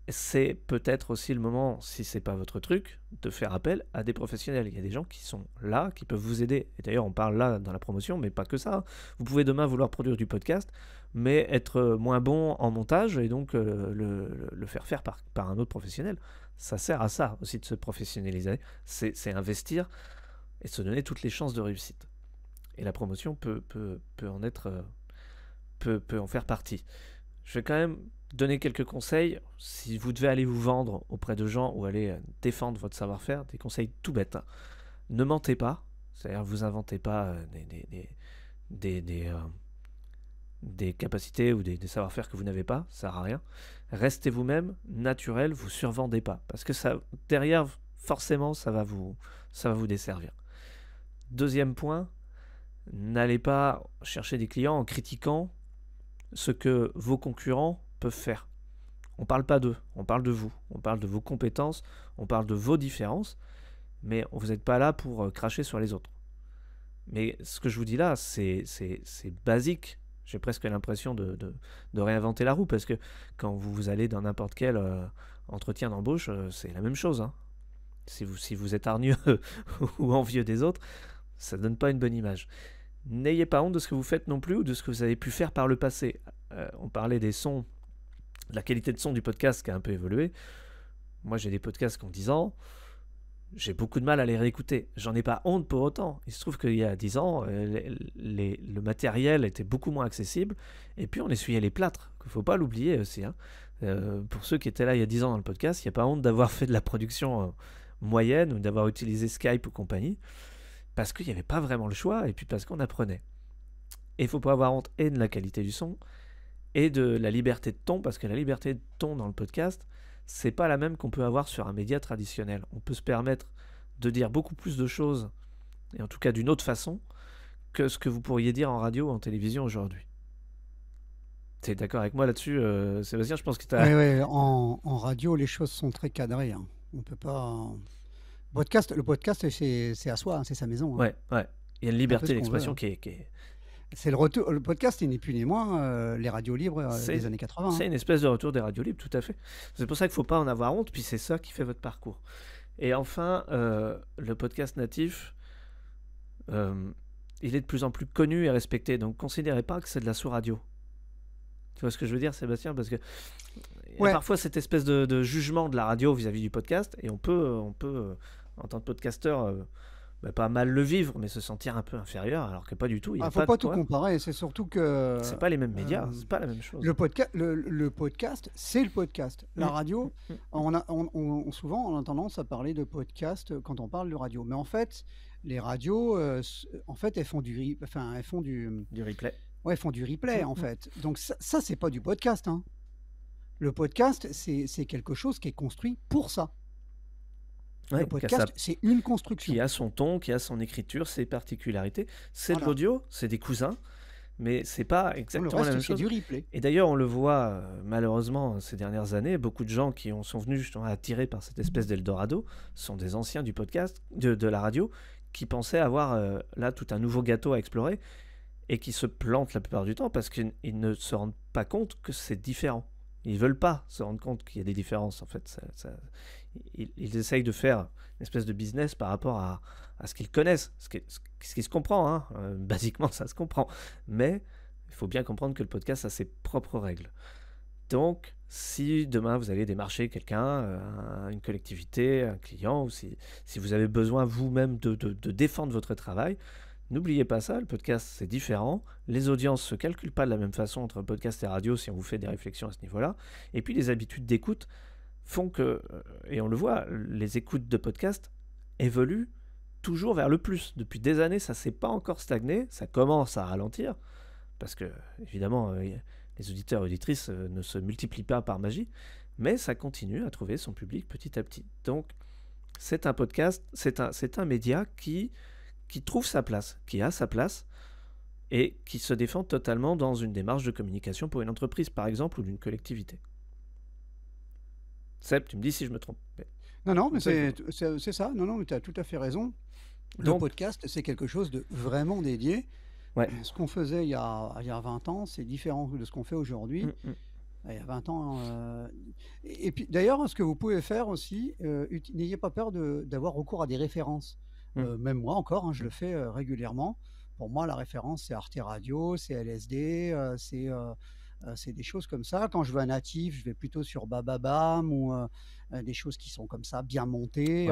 [SPEAKER 1] c'est peut-être aussi le moment, si c'est pas votre truc, de faire appel à des professionnels. Il y a des gens qui sont là, qui peuvent vous aider. Et d'ailleurs, on parle là dans la promotion, mais pas que ça. Hein. Vous pouvez demain vouloir produire du podcast, mais être moins bon en montage et donc euh, le, faire faire par, un autre professionnel. Ça sert à ça aussi de se professionnaliser. C'est investir et se donner toutes les chances de réussite. Et la promotion peut, peut, peut en être, euh, peut, peut en faire partie. Je vais quand même donner quelques conseils. Si vous devez aller vous vendre auprès de gens ou aller euh, défendre votre savoir-faire, des conseils tout bêtes. Hein. Ne mentez pas, c'est-à-dire vous inventez pas euh, des, euh, des, capacités ou des, savoir-faire que vous n'avez pas, ça ne sert à rien. Restez vous-même naturel, vous survendez pas, parce que ça derrière forcément ça va vous ça va vous desservir. Deuxième point, n'allez pas chercher des clients en critiquant ce que vos concurrents faire. On parle pas d'eux, on parle de vous, on parle de vos compétences, on parle de vos différences, mais vous n'êtes pas là pour euh, cracher sur les autres. Mais ce que je vous dis là, c'est basique. J'ai presque l'impression de, réinventer la roue, parce que quand vous allez dans n'importe quel euh, entretien d'embauche, euh, c'est la même chose. Hein. Si, vous, si vous êtes hargneux ou envieux des autres, ça donne pas une bonne image. N'ayez pas honte de ce que vous faites non plus ou de ce que vous avez pu faire par le passé. on parlait des sons la qualité de son du podcast qui a un peu évolué. Moi, j'ai des podcasts qui ont 10 ans. J'ai beaucoup de mal à les réécouter. J'en ai pas honte pour autant. Il se trouve qu'il y a 10 ans, euh, le matériel était beaucoup moins accessible. Et puis, on essuyait les plâtres. Il faut pas l'oublier aussi. Hein. Euh, pour ceux qui étaient là il y a 10 ans dans le podcast, il n'y a pas honte d'avoir fait de la production euh, moyenne ou d'avoir utilisé Skype ou compagnie. Parce qu'il n'y avait pas vraiment le choix et puis parce qu'on apprenait. Et il faut pas avoir honte et de la qualité du son et de la liberté de ton, parce que la liberté de ton dans le podcast, c'est pas la même qu'on peut avoir sur un média traditionnel. On peut se permettre de dire beaucoup plus de choses, et en tout cas d'une autre façon, que ce que vous pourriez dire en radio ou en télévision aujourd'hui. Tu es d'accord avec moi là-dessus, euh, Sébastien Je pense que
[SPEAKER 2] En, radio, les choses sont très cadrées. Hein. On peut pas. Podcast, le podcast, c'est à soi, hein, c'est sa maison. Hein. Ouais, ouais. Il y a une liberté d'expression qui, est, c'est le retour. Le podcast il n'est plus ni moins euh, les radios libres euh, des années 80. Hein. C'est une
[SPEAKER 1] espèce de retour des radios libres, tout à fait. C'est pour ça qu'il ne faut pas en avoir honte, puis c'est ça qui fait votre parcours. Et enfin, euh, le podcast natif, il est de plus en plus connu et respecté. Donc considérez pas que c'est de la sous-radio. Tu vois ce que je veux dire, Sébastien Parce que parfois cette espèce de, jugement de la radio vis-à-vis du podcast, et on peut, on peut en tant que podcasteur bah, pas mal le vivre, mais se sentir un peu inférieur, alors que pas du tout. Il ne ah, faut pas, tout
[SPEAKER 2] comparer, c'est surtout que. C'est pas les mêmes médias, euh, c'est pas la même chose. Le, le, podcast, c'est le podcast. La radio, mm, mm, mm. On, on, souvent on a tendance à parler de podcast quand on parle de radio. Mais en fait, les radios, euh, en fait, elles font du, enfin, elles font du, replay. Ouais, font du replay en fait. Donc ça, ça c'est pas du podcast. Hein. Le podcast, c'est quelque chose qui est construit pour ça le podcast,
[SPEAKER 1] c'est une construction. Qui a son ton, qui a son écriture, ses particularités. C'est l'audio, c'est des cousins, mais c'est pas exactement la même chose. Du replay. Et d'ailleurs, on le voit euh, malheureusement ces dernières années, beaucoup de gens qui sont venus justement attirés par cette espèce d'Eldorado sont des anciens du podcast, de, la radio, qui pensaient avoir euh, là tout un nouveau gâteau à explorer et qui se plantent la plupart du temps parce qu'ils ne se rendent pas compte que c'est différent. Ils veulent pas se rendre compte qu'il y a des différences en fait. ça ils, essayent de faire une espèce de business par rapport à, ce qu'ils connaissent, ce qui, se comprend, hein. euh, basiquement ça se comprend. Mais il faut bien comprendre que le podcast a ses propres règles. Donc, si demain vous allez démarcher quelqu'un, euh, une collectivité, un client, ou si, vous avez besoin vous-même de, de, défendre votre travail, n'oubliez pas ça, le podcast c'est différent, les audiences ne se calculent pas de la même façon entre podcast et radio si on vous fait des réflexions à ce niveau-là, et puis les habitudes d'écoute, font que, euh, et on le voit, les écoutes de podcast évoluent toujours vers le plus. Depuis des années, ça ne s'est pas encore stagné, ça commence à ralentir, parce que, évidemment, euh, les auditeurs et auditrices euh, ne se multiplient pas par magie, mais ça continue à trouver son public petit à petit. Donc, c'est un podcast, c'est un, c'est un média qui, qui trouve sa place, qui a sa place, et qui se défend totalement dans une démarche de communication pour une entreprise, par exemple, ou d'une collectivité tu me dis si je me trompe. Non, non, mais
[SPEAKER 2] c'est ça. Non, non, mais tu as tout à fait raison. Le podcast, c'est quelque chose de vraiment dédié. Euh, ce qu'on faisait il y, a, il y a 20 ans, c'est différent de ce qu'on fait aujourd'hui. Hum, hum. Euh, il y a 20 ans. Euh, et, puis d'ailleurs, ce que vous pouvez faire aussi, n'ayez pas peur d'avoir recours à des références. Hum. même moi encore, hein, je le fais régulièrement. Pour moi, la référence, c'est Arte Radio, c'est LSD, c'est c'est des choses comme ça. Quand je veux un natif, je vais plutôt sur Bababam ou des choses qui sont comme ça, bien montées.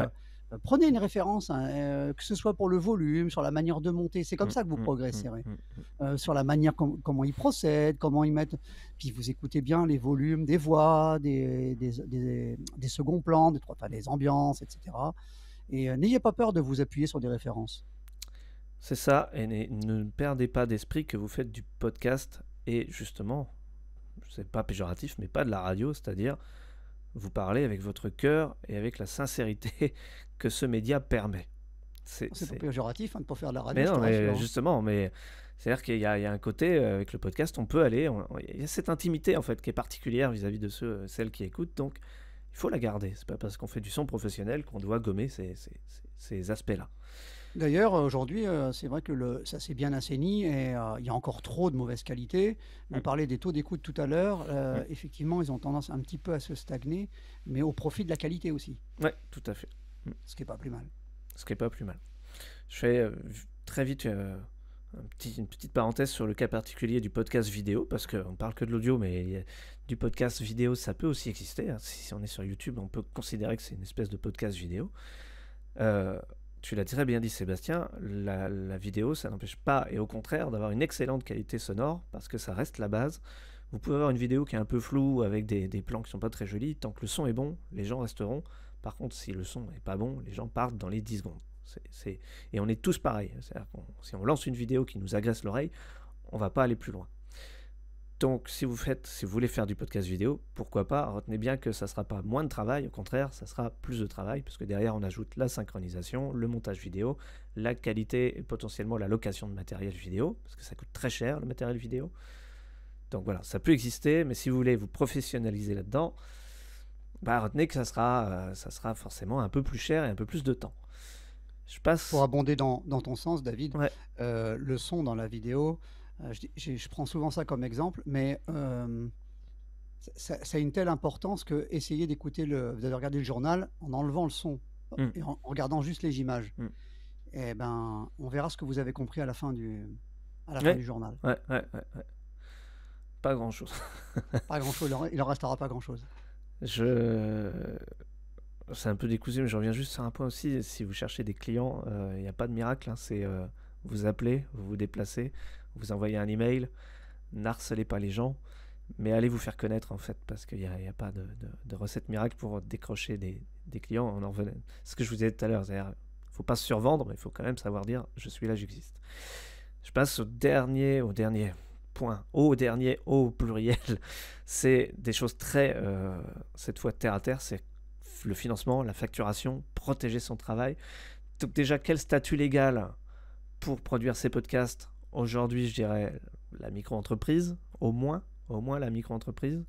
[SPEAKER 2] prenez une référence, hein, que ce soit pour le volume, sur la manière de monter. C'est comme mmh, ça que vous mmh, progresserez. Mmh, sur la manière comment ils procèdent, comment ils mettent. Puis vous écoutez bien les volumes des voix, des, des, seconds plans, des, ambiances, etc. Et n'ayez pas peur de vous appuyer sur des références.
[SPEAKER 1] C'est ça, et ne perdez pas d'esprit que vous faites du podcast et justement c'est pas péjoratif, mais pas de la radio, c'est-à-dire vous parlez avec votre cœur et avec la sincérité que ce média permet. C'est pas
[SPEAKER 2] péjoratif hein, de pas faire de la radio. non,
[SPEAKER 1] justement, mais c'est-à-dire qu'il y, a un côté, euh, avec le podcast, on peut aller, il y a cette intimité en fait qui est particulière vis-à-vis de ceux, celles qui écoutent, donc il faut la garder. C'est pas parce qu'on fait du son professionnel qu'on doit gommer ces aspects-là.
[SPEAKER 2] D'ailleurs, aujourd'hui, euh, c'est vrai que ça s'est bien assaini et euh, il y a encore trop de mauvaise qualité. On parlait des taux d'écoute tout à l'heure. Euh, effectivement, ils ont tendance un petit peu à se stagner, mais au profit de la qualité aussi. Oui, tout à fait. Mm. Ce qui n'est pas plus mal. Ce qui n'est pas plus mal. Je fais très vite une petite
[SPEAKER 1] parenthèse sur le cas particulier du podcast vidéo, parce qu'on parle que de l'audio, mais du podcast vidéo, ça peut aussi exister. Hein. Si on est sur YouTube, on peut considérer que c'est une espèce de podcast vidéo tu l'as très bien dit Sébastien, la, vidéo, ça n'empêche pas, et au contraire, d'avoir une excellente qualité sonore, parce que ça reste la base. Vous pouvez avoir une vidéo qui est un peu floue, avec des, plans qui sont pas très jolis, tant que le son est bon, les gens resteront. Par contre, si le son n'est pas bon, les gens partent dans les 10 secondes. c'est Et on est tous pareils. si on lance une vidéo qui nous agresse l'oreille, on va pas aller plus loin. Donc, si vous, voulez faire du podcast vidéo, pourquoi pas Retenez bien que ça ne sera pas moins de travail, au contraire, ça sera plus de travail, parce que derrière, on ajoute la synchronisation, le montage vidéo, la qualité et potentiellement la location de matériel vidéo, parce que ça coûte très cher le matériel vidéo. Donc voilà, ça peut exister, mais si vous voulez vous professionnaliser là-dedans, bah, retenez que ça sera, euh, ça sera forcément un peu plus cher et un peu plus de temps.
[SPEAKER 2] Je passe... Pour abonder dans, ton sens, David, euh, le son dans la vidéo, euh, je, prends souvent ça comme exemple, mais euh, ça, a une telle importance que essayer d'écouter le, de regarder le journal en enlevant le son oh, mm. et en, regardant juste les images. Mm. Et eh ben, on verra ce que vous avez compris à la fin du, à la fin du journal. pas grand chose. pas grand chose. Il en restera pas grand chose.
[SPEAKER 1] Je c'est un peu décousu mais je reviens juste sur un point aussi. Si vous cherchez des clients, euh, il n'y a pas de miracle. Hein, c'est vous appelez, vous vous déplacez, vous envoyez un email, n'harcelez pas les gens, mais allez vous faire connaître en fait, parce qu'il n'y a, pas de, recette miracle pour décrocher des, clients. en Ce que je vous disais tout à l'heure, c'est-à-dire, faut pas se survendre, mais il faut quand même savoir dire je suis là, j'existe. Je passe au dernier, au dernier point, au dernier, au pluriel. C'est des choses très, euh, cette fois terre à terre, c'est le financement, la facturation, protéger son travail. Donc déjà, quel statut légal pour produire ces podcasts Aujourd'hui, je dirais la micro-entreprise, au moins, au moins la micro-entreprise.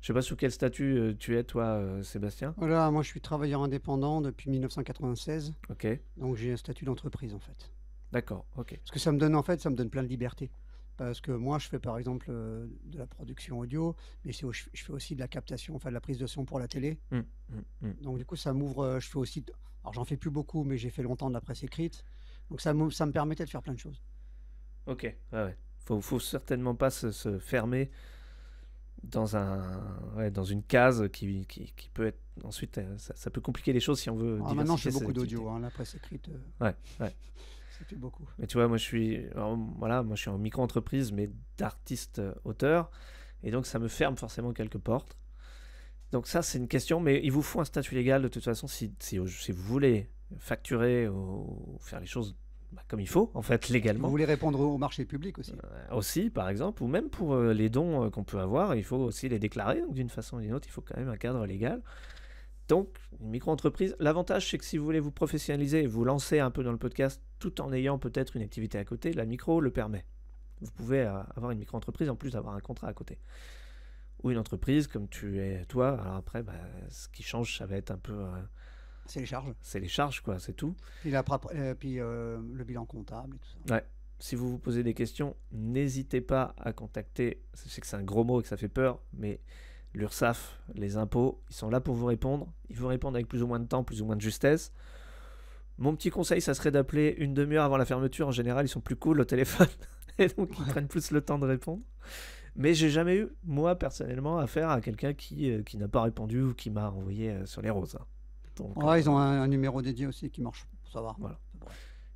[SPEAKER 1] Je sais pas sous quel statut euh, tu es, toi, euh, Sébastien.
[SPEAKER 2] Voilà, moi je suis travailleur indépendant depuis 1996. Ok. Donc j'ai un statut d'entreprise en fait. D'accord, ok. Parce que ça me donne en fait, ça me donne plein de liberté. Parce que moi je fais par exemple euh, de la production audio, mais je fais aussi de la captation, enfin de la prise de son pour la télé. Mmh, mmh, mmh. Donc du coup ça m'ouvre, je fais aussi, alors j'en fais plus beaucoup, mais j'ai fait longtemps de la presse écrite. Donc ça, ça me permettait de faire plein de choses.
[SPEAKER 1] Ok, il ouais. Faut, certainement pas se, fermer dans un dans une case qui, qui, peut être ensuite euh, ça, peut compliquer les choses si on veut. Ah, maintenant, j'ai beaucoup d'audio, hein. la presse
[SPEAKER 2] écrite. Euh...
[SPEAKER 1] Ouais, ouais. beaucoup. Mais tu vois, moi je suis voilà, moi je suis en micro-entreprise mais d'artiste euh, auteur et donc ça me ferme forcément quelques portes. Donc ça c'est une question, mais il vous faut un statut légal de toute façon si vous voulez facturer ou faire les choses bah, comme il faut, en fait, légalement. Vous voulez
[SPEAKER 2] répondre au marché public aussi euh,
[SPEAKER 1] Aussi, par exemple, ou même pour euh, les dons euh, qu'on peut avoir, il faut aussi les déclarer. Donc, d'une façon ou d'une autre, il faut quand même un cadre légal. Donc, une micro-entreprise, l'avantage, c'est que si vous voulez vous professionnaliser et vous lancer un peu dans le podcast tout en ayant peut-être une activité à côté, la micro le permet. Vous pouvez avoir une micro-entreprise en plus d'avoir un contrat à côté. Ou une entreprise comme tu es toi. Alors après, bah, ce qui change, ça va être un peu c'est les charges. C'est les charges, quoi, c'est
[SPEAKER 2] tout. Puis, euh, puis euh, le bilan comptable et tout
[SPEAKER 1] ça. Ouais. Si vous vous posez des questions, n'hésitez pas à contacter. Je sais que c'est un gros mot et que ça fait peur, mais l'URSSAF, les impôts, ils sont là pour vous répondre. Ils vous répondent avec plus ou moins de temps, plus ou moins de justesse. Mon petit conseil, ça serait d'appeler une demi-heure avant la fermeture. En général, ils sont plus cool au téléphone et donc ils prennent plus le temps de répondre. Mais j'ai jamais eu, moi personnellement, affaire à quelqu'un qui, euh, qui n'a pas répondu ou qui m'a envoyé sur les roses. Hein ouais, euh, ils ont
[SPEAKER 2] un, numéro dédié aussi qui marche.
[SPEAKER 1] pour savoir Voilà.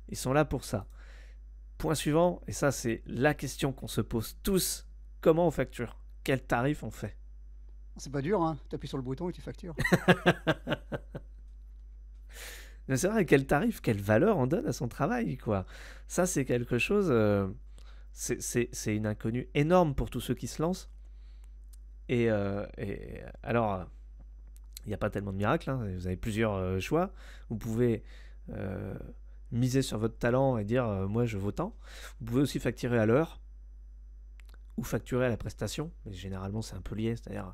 [SPEAKER 1] Ils sont là pour ça. Point suivant, et ça c'est la question qu'on se pose tous, comment on facture Quel tarif on fait C'est pas dur,
[SPEAKER 2] hein appuies sur le bouton et tu factures.
[SPEAKER 1] Mais c'est vrai, quel tarif, quelle valeur on donne à son travail, quoi. Ça c'est quelque chose, euh, c'est une inconnue énorme pour tous ceux qui se lancent. Et, euh, et alors, il n'y a pas tellement de miracles, hein, vous avez plusieurs euh, choix. Vous pouvez euh, miser sur votre talent et dire euh, moi je vaux tant. Vous pouvez aussi facturer à l'heure ou facturer à la prestation, mais généralement c'est un peu lié, c'est-à-dire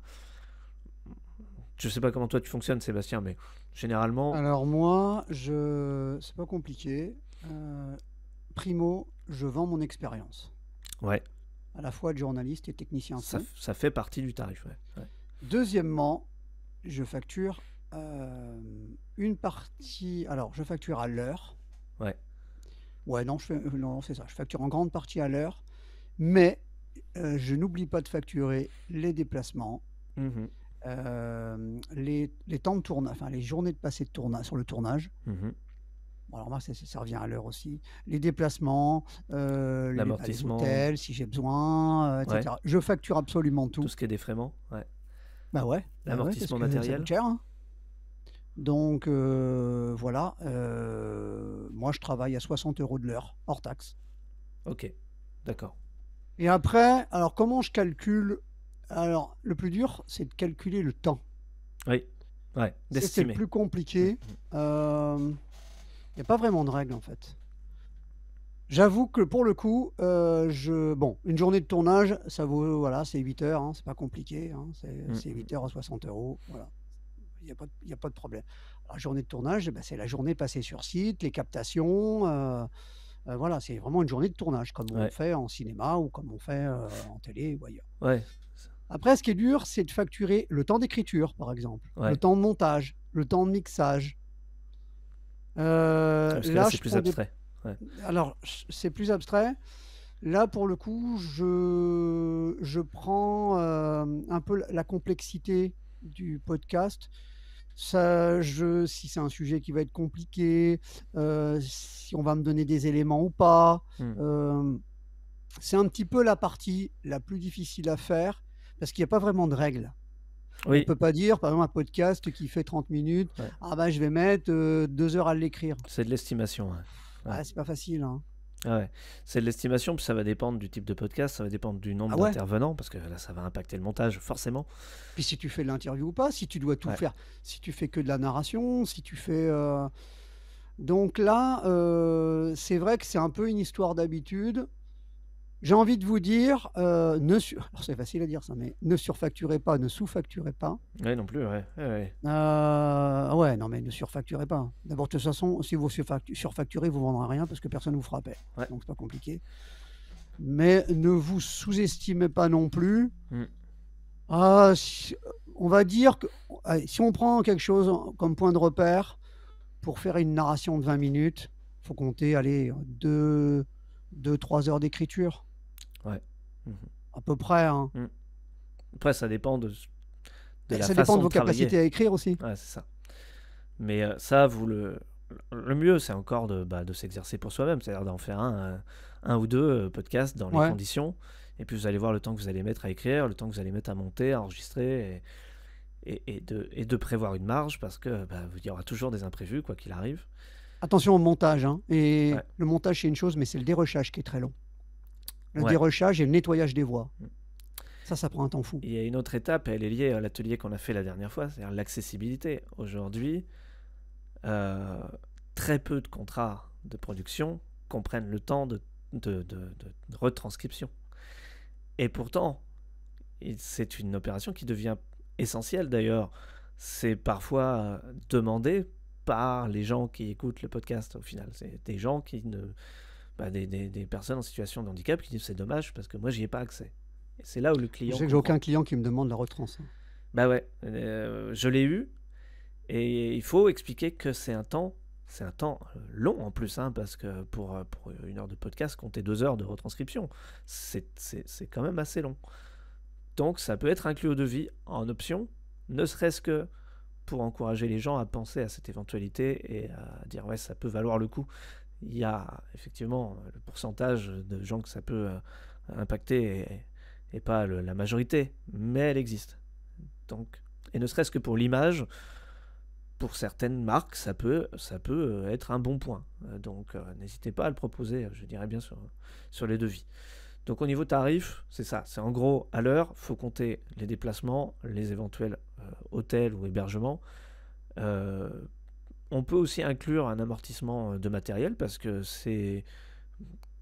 [SPEAKER 1] je sais pas comment toi tu fonctionnes Sébastien, mais généralement.
[SPEAKER 2] Alors moi, je c'est pas compliqué. primo, je vends mon expérience. Ouais. À la fois journaliste et technicien. Ça,
[SPEAKER 1] fait partie du tarif.
[SPEAKER 2] Deuxièmement, je facture euh, une partie. Alors, je facture à l'heure. Ouais. Ouais, euh, non, c'est ça. Je facture en grande partie à l'heure. Mais euh, je n'oublie pas de facturer les déplacements, mmh les, temps de tournage, enfin les journées de passé de tournage sur le tournage. Mmh bon, alors, moi, ça, revient à l'heure aussi. Les déplacements, euh, les, bah, hôtels, si j'ai besoin, etc. Je facture absolument tout. Tout ce qui est défraiement. Ouais. Bah, bah ouais. L'amortissement matériel. cher. Hein. Donc euh, voilà, euh, moi je travaille à 60 euros de l'heure, hors taxe. Ok, d'accord. Et après, alors comment je calcule Alors le plus dur, c'est de calculer le temps. Oui, C'est plus compliqué. Il mm, n'y mm. euh, a pas vraiment de règle en fait. J'avoue que pour le coup, euh, je... bon, une journée de tournage, ça vaut, voilà, c'est 8 heures, hein, c'est pas compliqué, hein, c'est 8 mm. heures à 60 euros, voilà. Il n'y a, a, pas de problème. La journée de tournage, eh ben, c'est la journée passée sur site, les captations. Euh, euh, voilà, c'est vraiment une journée de tournage, comme on fait en cinéma ou comme on fait en télé ou ailleurs. Ouais. Après, ce qui est dur, c'est de facturer le temps d'écriture, par exemple, le temps de montage, le temps de mixage. là, là c'est plus abstrait. Alors, c'est plus abstrait. Là, pour le coup, je, prends euh, un peu la complexité du podcast. Ça, si c'est un sujet qui va être compliqué, euh, si on va me donner des éléments ou pas. Hmm. Euh, c'est un petit peu la partie la plus difficile à faire parce qu'il n'y a pas vraiment de règles. On ne peut pas dire, par exemple, un podcast qui fait 30 minutes, ah bah, je vais mettre deux heures à l'écrire. C'est de
[SPEAKER 1] l'estimation.
[SPEAKER 2] Ah, c'est pas facile. Hein.
[SPEAKER 1] Ah c'est de l'estimation, puis ça va dépendre du type de podcast, ça va dépendre du nombre ah d'intervenants, parce que là, ça va impacter le montage, forcément. Puis si tu fais de
[SPEAKER 2] l'interview ou pas, si tu dois tout faire, si tu fais que de la narration, si tu fais. Euh, donc là, euh, c'est vrai que c'est un peu une histoire d'habitude. J'ai envie de vous dire, euh, ne c'est facile à dire ça, mais ne surfacturez pas, ne sous-facturez pas.
[SPEAKER 1] Oui, non plus, ouais.
[SPEAKER 2] Euh, ouais, non, mais ne surfacturez pas. D'abord, de toute façon, si vous surfacturez, vous ne vendrez rien parce que personne ne vous fera paix. Donc, c'est pas compliqué. Mais ne vous sous-estimez pas non plus. Hmm. Ah, on va dire que si on prend quelque chose comme point de repère pour faire une narration de 20 minutes, faut compter, allez, deux. 2-3 heures d'écriture. Ouais. À peu près. Hein. Mm.
[SPEAKER 1] Après, ça dépend de, ça dépend de vos capacités à écrire aussi. Ouais, c'est ça. Mais euh, ça, vous le. Le mieux, c'est encore de, bah, de s'exercer pour soi-même, c'est-à-dire d'en faire un, euh, un, ou deux euh, podcasts dans les conditions. Et puis vous allez voir le temps que vous allez mettre à écrire, le temps que vous allez mettre à monter, à enregistrer, et, de, et de, prévoir une marge, parce que bah, il y aura toujours des imprévus, quoi qu'il arrive.
[SPEAKER 2] Attention au montage. Hein. Et le montage, c'est une chose, mais c'est le dérochage qui est très long le ouais. et le nettoyage des voies. Mm. Ça, ça prend un temps fou.
[SPEAKER 1] Il y a une autre étape, elle est liée à l'atelier qu'on a fait la dernière fois, c'est-à-dire l'accessibilité. Aujourd'hui, euh, très peu de contrats de production comprennent le temps de, de, de retranscription. Et pourtant, c'est une opération qui devient essentielle d'ailleurs. C'est parfois euh, demandé par les gens qui écoutent le podcast au final. C'est des gens qui ne bah, des, personnes en situation de handicap qui disent c'est dommage parce que moi j'y ai pas accès. Et c'est là où le client. Je sais j'ai aucun
[SPEAKER 2] client qui me demande la retrans. Hein. Bah
[SPEAKER 1] ouais, euh, je l'ai eu et il faut expliquer que c'est un temps, c'est un temps euh, long en plus, hein, parce que euh, pour, une heure de podcast, compter deux heures de retranscription, c'est quand même assez long. Donc ça peut être inclus au devis en option, ne serait-ce que pour encourager les gens à penser à cette éventualité et à dire ouais ça peut valoir le coup il y a effectivement le pourcentage de gens que ça peut euh, impacter et, pas la majorité, mais elle existe. Donc, et ne serait-ce que pour l'image, pour certaines marques, ça peut, ça peut euh, être un bon point. Euh, donc n'hésitez pas à le proposer, je dirais bien sûr, sur les devis. Donc au niveau tarif, c'est ça. C'est en gros à l'heure, Il faut compter les déplacements, les éventuels hôtels ou hébergements. On peut aussi inclure un amortissement euh, de matériel parce que c'est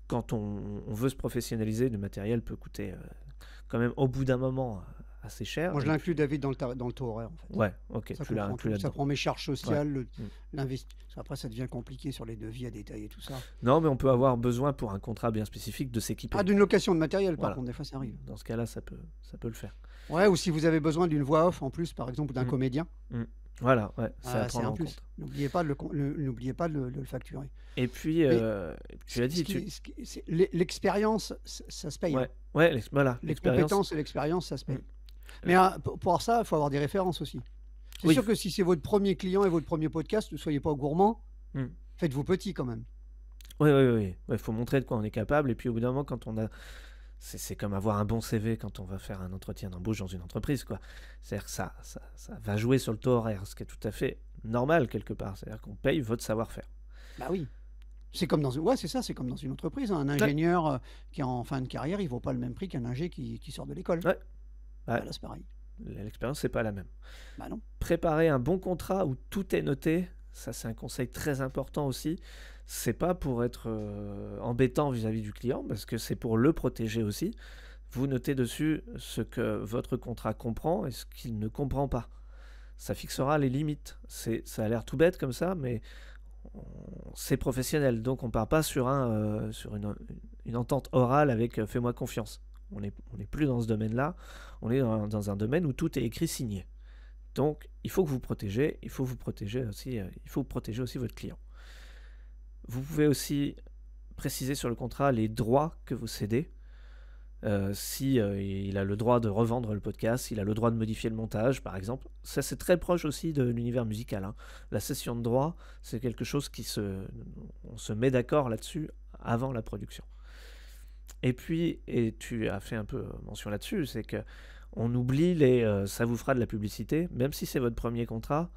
[SPEAKER 1] quand on, veut se professionnaliser, le matériel peut coûter euh, quand même au bout d'un moment euh, assez cher. Moi, je l'inclus,
[SPEAKER 2] David, dans le, dans le taux horaire. En fait. Ouais, ok. Ça, ça prend mes charges sociales, mm. Après, ça devient compliqué sur les devis à détailler, tout ça.
[SPEAKER 1] Non, mais on peut avoir besoin pour un contrat bien spécifique de s'équiper. Ah, d'une location
[SPEAKER 2] de matériel, par contre, des fois, ça arrive.
[SPEAKER 1] Dans ce cas-là, ça peut, le faire.
[SPEAKER 2] Ouais, ou si vous avez besoin d'une voix off en plus, par exemple, d'un mm. comédien. Mm.
[SPEAKER 1] Voilà, ouais, ah, c'est à prendre en plus.
[SPEAKER 2] N'oubliez pas, de le, n'oubliez pas de le, facturer. Et puis, euh, tu l'as dit, L'expérience, ça se paye. Ouais,
[SPEAKER 1] hein. voilà, l'expérience.
[SPEAKER 2] et l'expérience, ça se paye. Mm. Mais euh, pour ça, il faut avoir des références aussi. C'est sûr que si c'est votre premier client et votre premier podcast, ne soyez pas gourmand, mm. faites-vous petit quand même.
[SPEAKER 1] Oui, oui, oui. Il faut montrer de quoi on est capable. Et puis au bout d'un moment, quand on a c'est comme avoir un bon CV quand on va faire un entretien d'embauche dans une entreprise, quoi. C'est-à-dire que ça, ça, ça, va jouer sur le taux horaire, ce qui est tout à fait normal quelque part. C'est-à-dire qu'on paye votre savoir-faire.
[SPEAKER 2] Bah oui. C'est comme dans ouais, c'est c'est comme dans une entreprise. Hein. Un ingénieur euh, qui est en fin de carrière, il vaut pas le même prix qu'un ingé qui, sort de l'école. Ouais. Ah, là, c'est pareil.
[SPEAKER 1] L'expérience, c'est pas la même. Bah non. Préparer un bon contrat où tout est noté, ça c'est un conseil très important aussi c'est pas pour être euh, embêtant vis-à-vis du client, parce que c'est pour le protéger aussi. Vous notez dessus ce que votre contrat comprend et ce qu'il ne comprend pas. Ça fixera les limites. Ça a l'air tout bête comme ça, mais c'est professionnel. Donc on ne part pas sur, euh, une, entente orale avec euh, fais-moi confiance. On n'est plus dans ce domaine-là. On est dans, un domaine où tout est écrit signé. Donc il faut que vous protégez. Il faut vous protéger aussi. il faut protéger aussi votre client. Vous pouvez aussi préciser sur le contrat les droits que vous cédez. S'il euh, si euh, il a le droit de revendre le podcast, il a le droit de modifier le montage, par exemple. Ça, c'est très proche aussi de l'univers musical. Hein. La session de droit, c'est quelque chose qui se, on se met d'accord là-dessus avant la production. Et puis, et tu as fait un peu euh, mention là-dessus, c'est que on oublie les, ça vous fera de la publicité, même si c'est votre premier contrat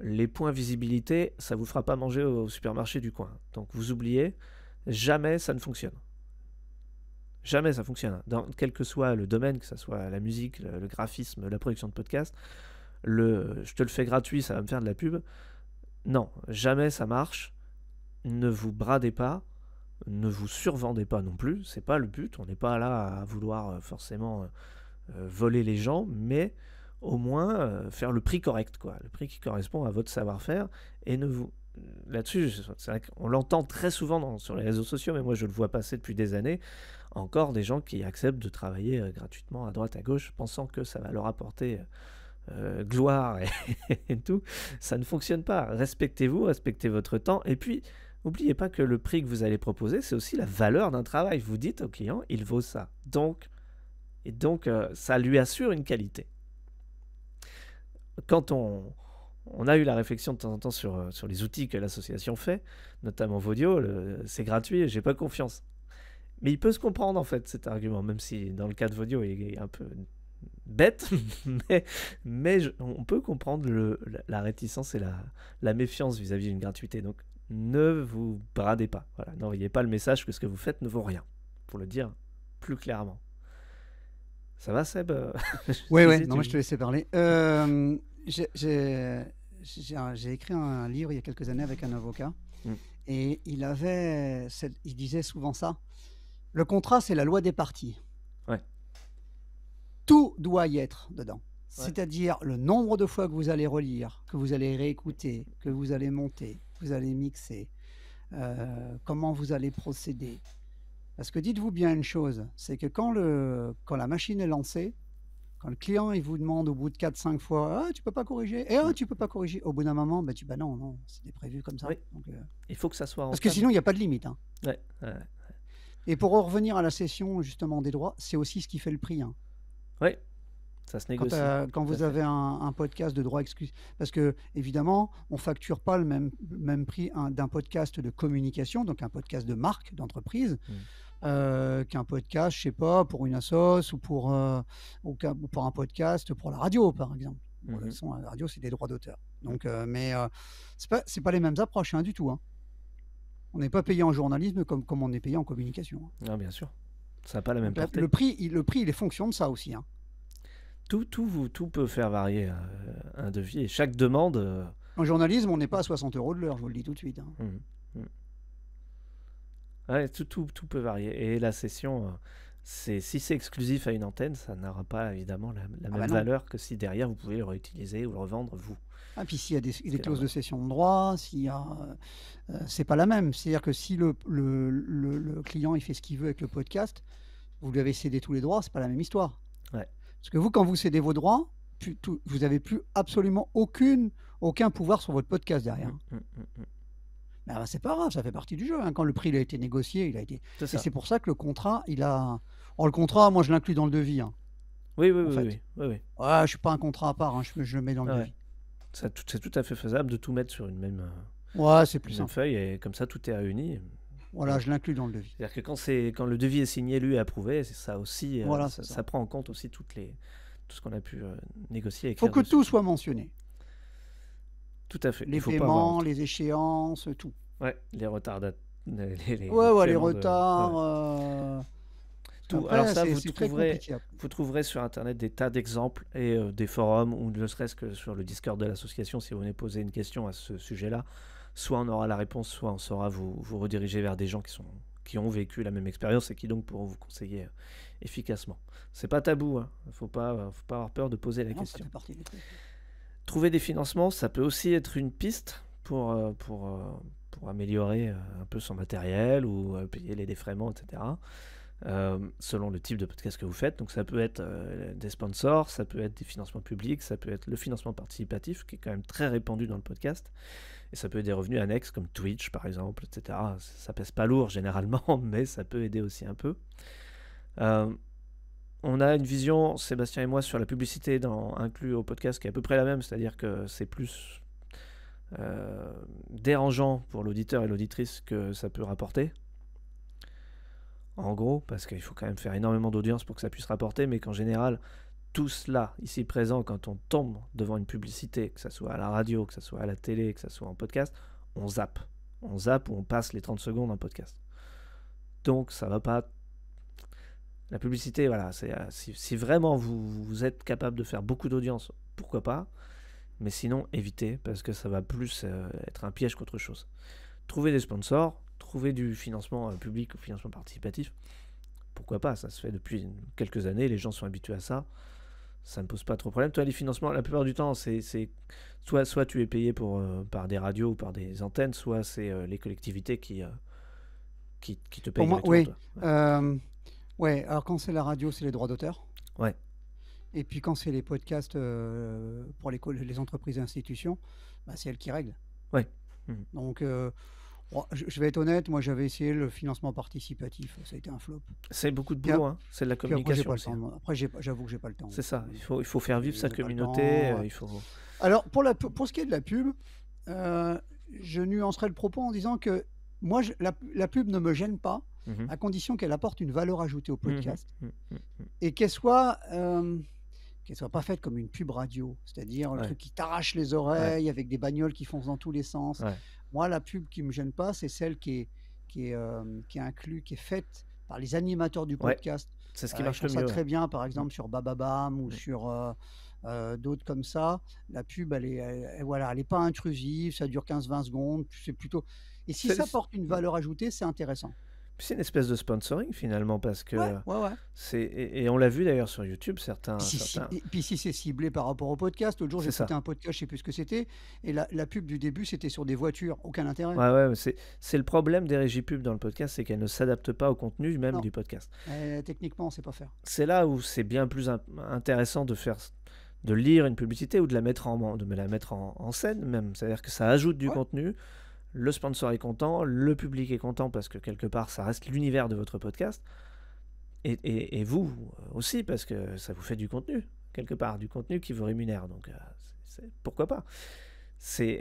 [SPEAKER 1] les points visibilité, ça vous fera pas manger au, supermarché du coin. Donc vous oubliez, jamais ça ne fonctionne. Jamais ça fonctionne. Dans quel que soit le domaine, que ce soit la musique, le, graphisme, la production de podcast, le je te le fais gratuit, ça va me faire de la pub. Non, jamais ça marche. Ne vous bradez pas, ne vous survendez pas non plus. C'est pas le but. On n'est pas là à vouloir euh, forcément euh, euh, voler les gens, mais au moins euh, faire le prix correct, quoi, le prix qui correspond à votre savoir-faire et ne vous là-dessus, c'est vrai l'entend très souvent sur les réseaux sociaux, mais moi je le vois passer depuis des années, encore des gens qui acceptent de travailler euh, gratuitement à droite, à gauche, pensant que ça va leur apporter euh, gloire et, tout. Ça ne fonctionne pas. Respectez-vous, respectez votre temps, et puis n'oubliez pas que le prix que vous allez proposer, c'est aussi la valeur d'un travail. Vous dites au client, il vaut ça. Donc, et donc, ça lui assure une qualité quand on, a eu la réflexion de temps en temps sur, euh, les outils que l'association fait, notamment Vodio, c'est gratuit j'ai pas confiance. Mais il peut se comprendre en fait cet argument, même si dans le cas de Vodio il est un peu bête, mais, on peut comprendre la, réticence et la, méfiance vis-à-vis d'une gratuité. Donc ne vous bradez pas, n'envoyez pas le message que ce que vous faites ne vaut rien, pour le dire
[SPEAKER 2] plus clairement.
[SPEAKER 1] Ça va, Seb Oui, oui. non, je te laissais
[SPEAKER 2] parler. Euh, j'ai écrit un livre il y a quelques années avec un avocat mm. et il, avait, il disait souvent ça. Le contrat, c'est la loi des parties. Tout doit y être dedans. C'est-à-dire le nombre de fois que vous allez relire, que vous allez réécouter, que vous allez monter, que vous allez mixer, euh, comment vous allez procéder, parce que dites-vous bien une chose, c'est que quand, le, quand la machine est lancée, quand le client il vous demande au bout de 4-5 fois ah, tu peux pas corriger et ah, tu peux pas corriger au bout d'un moment ben tu bah non non c'était prévu comme ça euh, il faut que ça soit parce que sinon il n'y a pas de limite hein. et pour revenir à la session justement des droits c'est aussi ce qui fait le prix hein.
[SPEAKER 1] oui ça se négocie. Quand, vous avez
[SPEAKER 2] un, podcast de droit excuse parce que évidemment, on facture pas le même, même prix d'un podcast de communication, donc un podcast de marque, d'entreprise, mmh. euh, qu'un podcast, je sais pas, pour une assoce ou pour, aucun euh, pour un podcast pour la radio, par exemple. Mmh. la radio, c'est des droits d'auteur. Donc, euh, mais c'est pas, pas les mêmes approches hein, du tout. Hein. On n'est pas payé en journalisme comme, comme on est payé en communication.
[SPEAKER 1] Hein. bien sûr. Ça pas la même Le
[SPEAKER 2] prix, il, le prix, il est fonction de ça aussi. Hein.
[SPEAKER 1] Tout, tout, tout peut faire varier euh, un, devis. Et chaque demande. Euh,
[SPEAKER 2] en journalisme, on n'est pas à 60 euros de l'heure, je vous le dis tout de suite. hein. Hum,
[SPEAKER 1] hum. tout, tout, peut varier. Et la session, euh, c'est si c'est exclusif à une antenne, ça n'aura pas évidemment la, ah même bah valeur que si derrière vous pouvez le réutiliser ou le revendre vous.
[SPEAKER 2] Ah, puis s'il y a des, clauses de cession de droit, s'il y a, c'est pas la même. C'est-à-dire que si le, le client il fait ce qu'il veut avec le podcast, vous lui avez cédé tous les droits, c'est pas la même histoire. Ouais. Parce que vous, quand vous cédez vos droits, vous n'avez plus absolument aucune, aucun pouvoir sur votre podcast derrière. Mais mm, mm, mm, ben, ben, c'est pas grave, ça fait partie du jeu. Hein. Quand le prix a été négocié, il a été. C'est pour ça que le contrat, il a. Oh, le contrat, moi, je l'inclus dans le devis. Hein. Oui,
[SPEAKER 1] oui, oui, oui, oui,
[SPEAKER 2] je suis pas un contrat à part. Hein, je, le mets dans le devis.
[SPEAKER 1] C'est tout, à fait faisable de tout mettre sur une même. Euh, feuille et comme ça, tout est réuni.
[SPEAKER 2] Voilà, je l'inclus dans le devis.
[SPEAKER 1] C'est-à-dire que quand, c'est, quand le devis est signé, lu et approuvé, ça aussi, euh, ça, prend
[SPEAKER 2] en compte aussi toutes
[SPEAKER 1] les, tout ce qu'on a pu euh, négocier. Il faut que tout
[SPEAKER 2] soit mentionné.
[SPEAKER 1] Tout à fait. Les paiements,
[SPEAKER 2] les échéances, tout.
[SPEAKER 1] Ouais, les retards. les, ouais, ouais, les retards.
[SPEAKER 2] Euh, tout. Alors ça, vous trouverez,
[SPEAKER 1] vous trouverez sur Internet des tas d'exemples et des forums, ou ne serait-ce que sur le Discord de l'association, si vous venez poser une question à ce sujet-là, soit on aura la réponse, soit on saura vous, rediriger vers des gens qui, sont, qui ont vécu la même expérience et qui donc pourront vous conseiller euh, efficacement. C'est pas tabou, il hein. faut pas, euh, faut pas avoir peur de poser la question. Trouver des financements, ça peut aussi être une piste pour, euh, pour, pour améliorer un peu son matériel ou payer les défraiements, etc. selon le type de podcast que vous faites. Donc ça peut être des sponsors, ça peut être des financements publics, ça peut être le financement participatif, qui est quand même très répandu dans le podcast. Et ça peut aider revenus annexes comme Twitch par exemple, etc. Ça pèse pas lourd généralement, mais ça peut aider aussi un peu. Euh, on a une vision, Sébastien et moi, sur la publicité dans, inclus au podcast qui est à peu près la même, c'est-à-dire que c'est plus euh, dérangeant pour l'auditeur et l'auditrice que ça peut rapporter. En gros, parce qu'il faut quand même faire énormément d'audience pour que ça puisse rapporter, mais qu'en général, tout cela, ici présent, quand on tombe devant une publicité, que ce soit à la radio, que ce soit à la télé, que ce soit en podcast, on zappe. On zappe ou on passe les 30 secondes en podcast. Donc ça va pas. La publicité, voilà, c'est, euh, si, vraiment vous, êtes capable de faire beaucoup d'audience, pourquoi pas. Mais sinon, évitez, parce que ça va plus euh, être un piège qu'autre chose. Trouvez des sponsors, trouvez du financement euh, public ou financement participatif. Pourquoi pas, ça se fait depuis quelques années, les gens sont habitués à ça ça ne pose pas trop de problème. Toi, les financements, la plupart du temps, c'est soit, soit tu es payé pour, euh, par des radios ou par des antennes, soit c'est euh, les collectivités euh, qui, qui, te payent. Pour moi, oui.
[SPEAKER 2] Ouais. alors quand c'est la radio, c'est les droits d'auteur. Ouais. Et puis quand c'est les podcasts pour les, les entreprises et institutions, bah, c'est elles qui règlent. Ouais. Mmh. Donc je, vais être honnête, moi j'avais essayé le financement participatif, ça a été un flop. C'est beaucoup de boulot, hein. c'est de la communication. Après, j'avoue que j'ai pas le temps. C'est ça, il faut, il faut faire vivre sa communauté. Euh, il faut... Alors pour, la, pour ce qui est de la pub, euh, je nuancerai le propos en disant que moi je, la, pub ne me gêne pas, mhm. à condition qu'elle apporte une valeur ajoutée au mhm. podcast mhm. et qu'elle soit... Euh, qu'elle soit pas faite comme une pub radio, c'est-à-dire le truc qui t'arrache les oreilles avec des bagnoles qui foncent dans tous les sens. Moi, la pub qui me gêne pas, c'est celle qui est, qui est, euh, qui est inclue, qui est faite par les animateurs du podcast. c'est ce qui euh, marche le mieux. Ça très bien, par exemple, sur Bababam ou sur euh, d'autres comme ça. La pub, elle est, voilà, elle pas intrusive, ça dure 15-20 secondes. C'est plutôt. Et si ça porte une valeur ajoutée, c'est intéressant
[SPEAKER 1] c'est une espèce de sponsoring finalement parce que et, on l'a vu d'ailleurs sur YouTube certains.
[SPEAKER 2] Puis si, c'est ciblé par rapport au podcast, l'autre jour j'ai écouté un podcast, je sais plus ce que c'était, et la, pub du début c'était sur des voitures, aucun intérêt. Ouais
[SPEAKER 1] c'est le problème des régies pubs dans le podcast, c'est qu'elles ne s'adaptent pas au contenu même du podcast.
[SPEAKER 2] Euh, techniquement, on sait pas faire.
[SPEAKER 1] C'est là où c'est bien plus intéressant de faire de lire une publicité ou de la mettre en en scène même, c'est-à-dire que ça ajoute du contenu le sponsor est content, le public est content parce que quelque part ça reste l'univers de votre podcast. Et, vous aussi parce que ça vous fait du contenu, quelque part, du contenu qui vous rémunère. Donc euh, pourquoi pas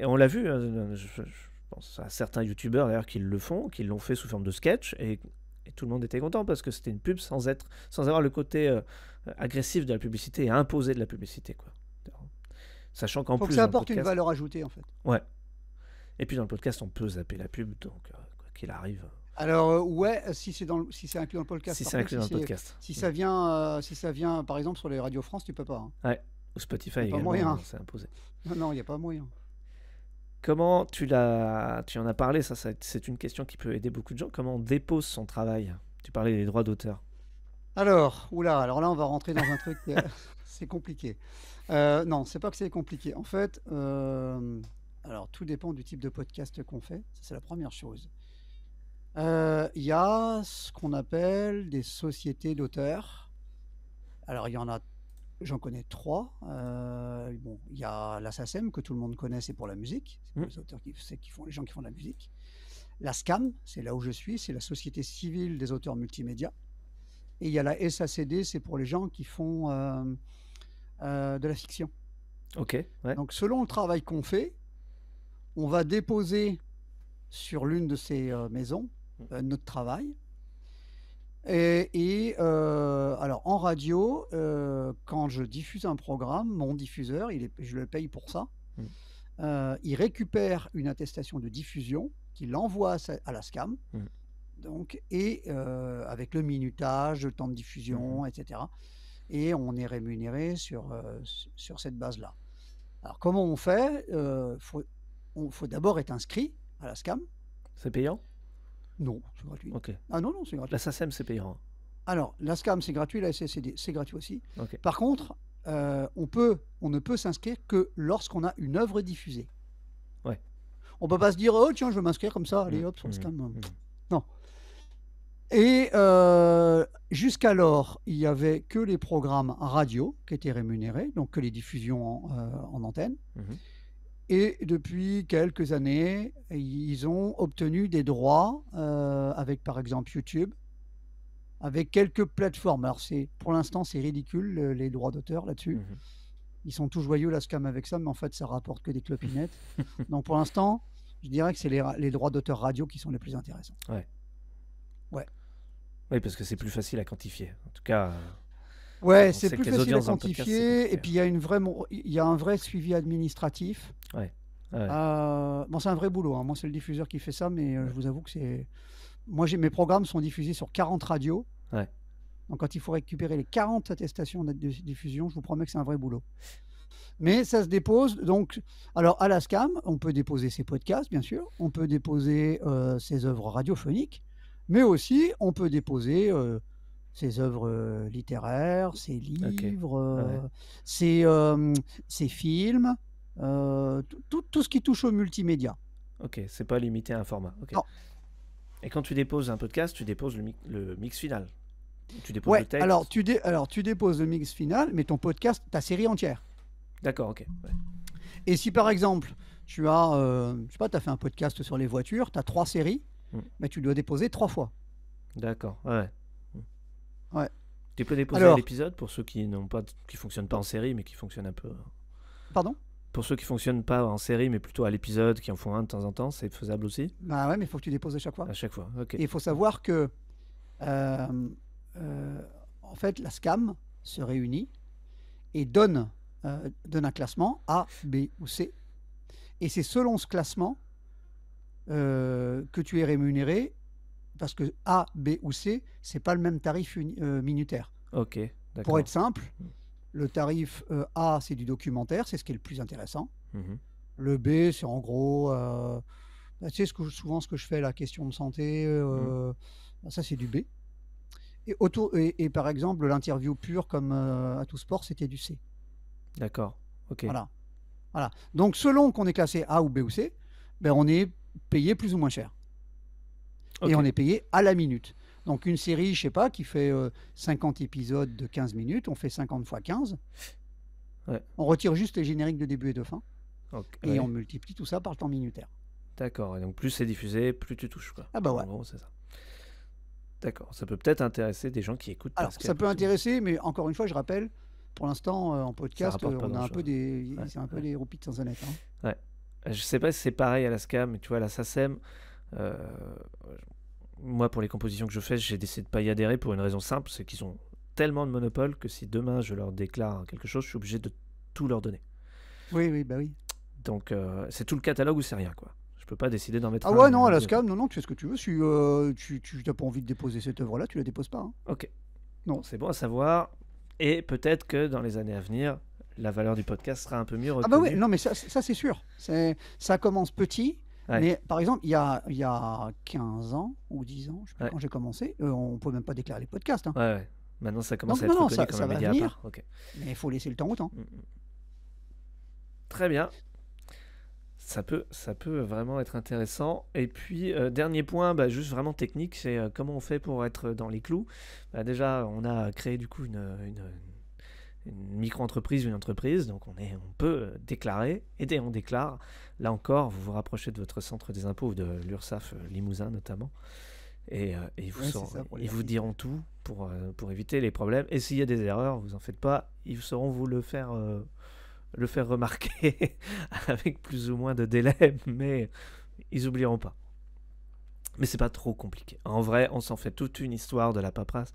[SPEAKER 1] On l'a vu, hein, je, pense à certains youtubeurs d'ailleurs qui le font, qui l'ont fait sous forme de sketch et, tout le monde était content parce que c'était une pub sans, être, sans avoir le côté euh, agressif de la publicité et imposé de la publicité. Quoi. Sachant qu'en plus. ça apporte une valeur ajoutée en fait. Ouais, et puis dans le podcast, on peut zapper la pub, donc euh, quoi qu'il arrive.
[SPEAKER 2] Alors euh, ouais, si c'est dans si c'est inclus dans le podcast. Si c'est inclus dans le podcast. Si ça vient, euh, si ça vient, par exemple sur les radios France, tu peux pas. Hein. Ouais.
[SPEAKER 1] Ou Spotify également. moyen. C'est imposé.
[SPEAKER 2] Non, non, il n'y a pas moyen.
[SPEAKER 1] Comment tu l'as, tu en as parlé, ça, c'est
[SPEAKER 2] une question qui peut aider beaucoup
[SPEAKER 1] de gens. Comment on dépose son travail Tu parlais des droits d'auteur.
[SPEAKER 2] Alors, oula, alors là on va rentrer dans un truc, c'est compliqué. Euh, non, c'est pas que c'est compliqué. En fait, alors, tout dépend du type de podcast qu'on fait. C'est la première chose. Euh, il y a ce qu'on appelle des sociétés d'auteurs. Alors, il y en a, j'en connais trois. Euh, bon, il y a la SACEM que tout le monde connaît, c'est pour la musique. C'est mmh. les auteurs qui, font, les gens qui font de la musique. La SCAM, c'est là où je suis, c'est la Société civile des auteurs multimédia. Et il y a la SACD, c'est pour les gens qui font euh, de la fiction. Ok. Donc, selon le travail qu'on fait, on va déposer sur l'une de ces euh, maisons mm. euh, notre travail. Et, euh, alors en radio, quand je diffuse un programme, mon diffuseur, il est, je le paye pour ça. Mm. il récupère une attestation de diffusion qu'il envoie à, la SCAM, mm. donc et avec le minutage, le temps de diffusion, etc. Et on est rémunéré sur sur cette base-là. Alors comment on fait il faut d'abord être inscrit à la SCAM. C'est
[SPEAKER 1] payant Non,
[SPEAKER 2] c'est gratuit. Ah non, non, c'est gratuit. La
[SPEAKER 1] SACEM, c'est payant hein.
[SPEAKER 2] Alors, la SCAM, c'est gratuit, la SSCD, c'est gratuit aussi. Par contre, euh, on, peut, on ne peut s'inscrire que lorsqu'on a une œuvre diffusée. Ouais. On peut pas se dire, oh tiens, je veux m'inscrire comme ça, mmh, allez hop, sur la mmh, SCAM. Mmh. Non. Et euh, jusqu'alors, il n'y avait que les programmes radio qui étaient rémunérés, donc que les diffusions en, euh, antenne. Et depuis quelques années, ils ont obtenu des droits euh, avec par exemple YouTube, avec quelques plateformes. Alors c'est, pour l'instant c'est ridicule les droits d'auteur là-dessus. Mhm. Ils sont tout joyeux la scam avec ça, mais en fait ça rapporte que des clopinettes. Donc pour l'instant, je dirais que c'est les, droits d'auteur radio qui sont les plus intéressants. Ouais. Ouais.
[SPEAKER 1] Oui, parce que c'est plus facile à quantifier. En tout cas. Ouais, c'est plus facile à quantifier. et
[SPEAKER 2] puis il y a une vraie, il y a un vrai suivi administratif. Ouais. Euh, bon, c'est un vrai boulot. Hein. Moi, c'est le diffuseur qui fait ça, mais euh, je vous avoue que c'est. Moi, mes programmes sont diffusés sur 40 radios. Ouais. Donc, quand il faut récupérer les 40 attestations de diffusion, je vous promets que c'est un vrai boulot. Mais ça se dépose. Donc, alors à la SCAM, on peut déposer ses podcasts, bien sûr. On peut déposer euh, ses œuvres radiophoniques, mais aussi on peut déposer ses œuvres littéraires, ses livres, ses, films, tout, tout, ce qui touche au multimédia. Ok, c'est pas limité à un format.
[SPEAKER 1] Et quand tu déposes un podcast, tu déposes le, mix final. Tu déposes le texte. Alors tu,
[SPEAKER 2] alors tu déposes le mix final, mais ton podcast, ta série entière. D'accord, ok. Et si par exemple, tu as, je sais pas, as fait un podcast sur les voitures, tu as trois séries, mmh. mais tu dois déposer trois fois.
[SPEAKER 1] D'accord, ouais.
[SPEAKER 2] Ouais. Tu peux déposer à l'épisode
[SPEAKER 1] pour ceux qui n'ont pas, qui fonctionnent pas en série, mais qui fonctionnent un peu. Euh, Pardon Pour ceux qui fonctionnent pas en série, mais plutôt à l'épisode, qui en font un de temps en temps, c'est faisable aussi.
[SPEAKER 2] Bah ouais, mais il faut que tu déposes à chaque fois. À chaque fois, ok. il faut savoir que, euh, euh, en fait, la SCAM se réunit et donne, donne un classement A, B ou C. Et c'est selon ce classement que tu es rémunéré parce que A, B ou C, c'est pas le même tarif euh, minutaire.
[SPEAKER 1] Ok. Pour être
[SPEAKER 2] simple, mm. le tarif euh, A, c'est du documentaire, c'est ce qui est le plus intéressant. Mm-hmm. Le B, c'est en gros, euh, tu sais souvent ce que je fais, la question de santé, euh, mm. ça c'est du B. Et, autour, et, par exemple, l'interview pure comme à tout sport, c'était du C. D'accord. Ok. Voilà. voilà. Donc selon qu'on est classé A ou B ou C, ben, on est payé plus ou moins cher. Et on est payé à la minute. Donc une série, je sais pas, qui fait 50 euh, épisodes de 15 minutes, on fait 50 fois 15. On retire juste les génériques de début et de fin. et on multiplie tout ça par le temps minutaire.
[SPEAKER 1] D'accord. Et donc plus c'est diffusé, plus tu touches. Ah bah ouais. c'est ça. D'accord. Ça peut peut-être intéresser des gens qui écoutent. Alors ça peut
[SPEAKER 2] intéresser, mais encore une fois, je rappelle, pour l'instant euh, en podcast, on a un peu des, un peu roupies de sans honnête. Hein.
[SPEAKER 1] Ouais. Je sais pas si c'est pareil à la SCAM, mais tu vois, la SACEM, euh, moi, pour les compositions que je fais, j'ai décidé de pas y adhérer pour une raison simple, c'est qu'ils ont tellement de monopole que si demain je leur déclare quelque chose, je suis obligé de tout leur donner.
[SPEAKER 2] Oui, oui, bah oui.
[SPEAKER 1] Donc euh, c'est tout le catalogue ou c'est rien, quoi. Je peux pas décider d'en mettre. Ah ouais, non, Alaska,
[SPEAKER 2] non, non, tu fais ce que tu veux. Si euh, tu n'as pas envie de déposer cette œuvre-là, tu la déposes pas. Hein. Ok. Non. C'est bon
[SPEAKER 1] à savoir. Et peut-être que dans les années à venir, la valeur du podcast sera un peu mieux reconnue. Ah bah oui, non,
[SPEAKER 2] mais ça c'est sûr. Ça commence petit. Mais par exemple, il y, a, il y a 15 ans ou 10 ans, je sais pas quand j'ai commencé, euh, on ne pouvait même pas déclarer les podcasts. Hein. Ouais, Maintenant, ça commence à être part. Mais il faut laisser le temps au temps. Mm, mm.
[SPEAKER 1] Très bien. Ça peut, ça peut vraiment être intéressant. Et puis, euh, dernier point, bah, juste vraiment technique, c'est euh, comment on fait pour être dans les clous. Bah, déjà, on a créé du coup une, une micro-entreprise ou une entreprise, donc on, est, on peut euh, déclarer, et on déclare, là encore, vous vous rapprochez de votre centre des impôts ou de l'URSSAF euh, Limousin notamment, et, euh, vous ils vous, diront tout pour, pour éviter les problèmes. Et s'il y a des erreurs, vous en faites pas, ils sauront vous le faire, le faire remarquer avec plus ou moins de délai, mais ils oublieront pas. Mais c'est pas trop compliqué. En vrai, on s'en fait toute une histoire de la paperasse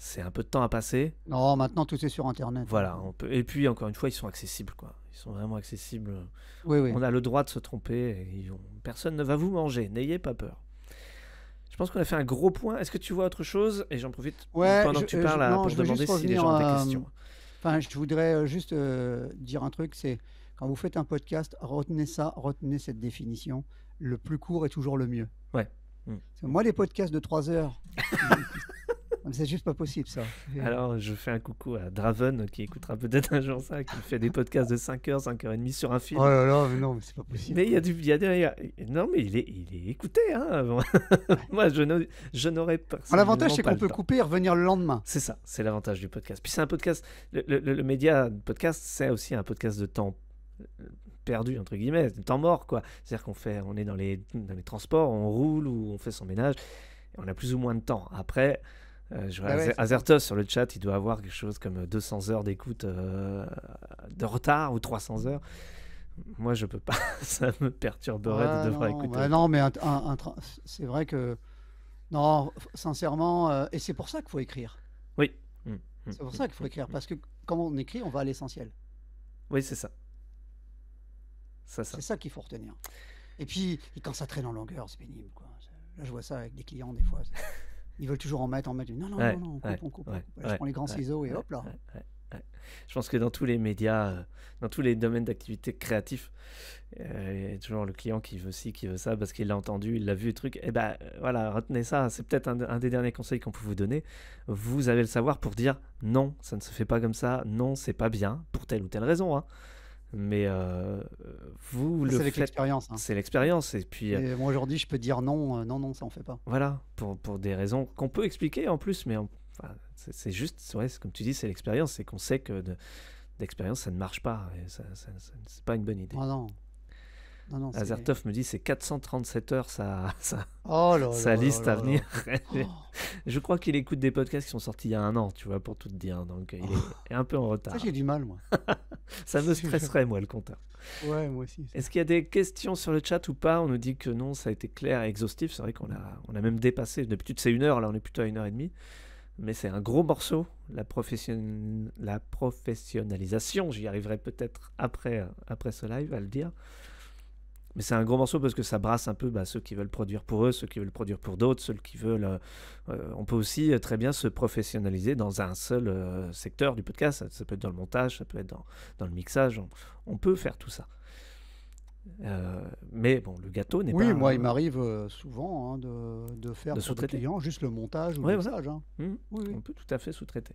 [SPEAKER 1] c'est un peu de temps à
[SPEAKER 2] passer. Non, maintenant tout est sur Internet. Voilà,
[SPEAKER 1] on peut... et puis encore une fois, ils sont accessibles, quoi. Ils sont vraiment accessibles. Oui, On a le droit de se tromper. Personne ne va vous manger, n'ayez pas peur. Je pense qu'on a fait un gros point. Est-ce que tu vois autre chose Et j'en profite pendant que tu euh, parles je, pour je demander si les gens ont des euh, questions.
[SPEAKER 2] Enfin, je voudrais euh, juste dire un truc, c'est quand vous faites un podcast, retenez ça, retenez cette définition. Le plus court est toujours le mieux. Ouais. Hmm. Moi, les podcasts de 3 heures, C'est juste pas possible ça.
[SPEAKER 1] Alors je fais un coucou à Draven qui écoutera peut-être un jour ça, qui fait des podcasts de 5h, 5h30 sur un film. Oh là là, mais non, mais c'est pas possible. Mais il y a du. Y a Non, mais il est, il est écouté. Hein Moi, je n'aurais pas. Ah, l'avantage, c'est qu'on peut
[SPEAKER 2] couper et revenir le lendemain. C'est ça, c'est
[SPEAKER 1] l'avantage du podcast. Puis c'est un podcast. Le, média podcast, c'est aussi un podcast de temps euh, perdu entre guillemets, de temps mort quoi. C'est-à-dire qu'on fait, on est dans les, dans les transports, on roule ou on fait son ménage, on a plus ou moins de temps. Après, euh, bah Azertos sur le chat, il doit avoir quelque chose comme 200 euh, heures d'écoute euh, de retard ou 300 heures. Moi, je peux pas. ça me perturberait de ah devoir écouter. Bah non,
[SPEAKER 2] mais c'est vrai que. Non, sincèrement, euh, et c'est pour ça qu'il faut écrire. Oui. C'est hum, hum, pour ça qu'il faut hum, écrire, parce que quand on écrit, on va à l'essentiel. Oui, c'est ça. ça. ça. C'est ça qu'il faut retenir. Et puis, quand ça traîne en longueur, c'est pénible. Là, je vois ça avec des clients des fois. Ils veulent toujours en mettre, en mettre. Non, non, non, on coupe, on coupe. je prends les grands ciseaux et hop là.
[SPEAKER 1] Je pense que dans tous les médias, euh, dans tous les domaines d'activité créatif, euh, il y a toujours le client qui veut ci, qui veut ça, parce qu'il l'a entendu, il l'a vu, le truc. Et eh ben euh, voilà, retenez ça. C'est peut-être un, des derniers conseils qu'on peut vous donner. Vous avez le savoir pour dire non, ça ne se fait pas comme ça, non, c'est pas bien, pour telle ou telle raison. Hein. Mais euh, vous, le c'est l'expérience. Hein. C'est l'expérience. Et puis. Euh,
[SPEAKER 2] moi aujourd'hui, je peux dire non, euh, non, non, ça on fait pas.
[SPEAKER 1] Voilà, pour, des raisons qu'on peut expliquer en plus, mais c'est, juste, ouais, comme tu dis, c'est l'expérience, c'est qu'on sait que d'expérience, ça ne marche pas, ça, c'est pas une bonne idée. Ah non, me dit c'est 437 heures sa, ça, oh ça liste à venir. je crois qu'il écoute des podcasts qui sont sortis il y a un an, tu vois, pour tout dire. Donc il est un peu en retard. Ça, j'ai du mal, moi. ça me stresserait, moi, le compteur.
[SPEAKER 2] Ouais, moi aussi.
[SPEAKER 1] Est-ce qu'il y a des questions sur le chat ou pas On nous dit que non, ça a été clair et exhaustif. C'est vrai qu'on a, on a même dépassé. D'habitude, c'est une heure, là, on est plutôt à une heure et demie. Mais c'est un gros morceau, la, profession... la professionnalisation. J'y arriverai peut-être après, euh, après ce live à le dire. Mais c'est un gros morceau parce que ça brasse un peu bah, ceux qui veulent produire pour eux, ceux qui veulent produire pour d'autres, ceux qui veulent. Euh, euh, on peut aussi euh, très bien se professionnaliser dans un seul secteur du podcast. Ça, peut être dans le montage, ça peut être dans, dans le mixage. On, peut faire tout ça. mais bon, le gâteau n'est pas. Oui, moi, il m'arrive
[SPEAKER 2] souvent hein, de, de, faire de sous-traiter juste le montage ou le mixage. Hein. Mmh. Oui, oui. On
[SPEAKER 1] peut tout à fait sous-traiter.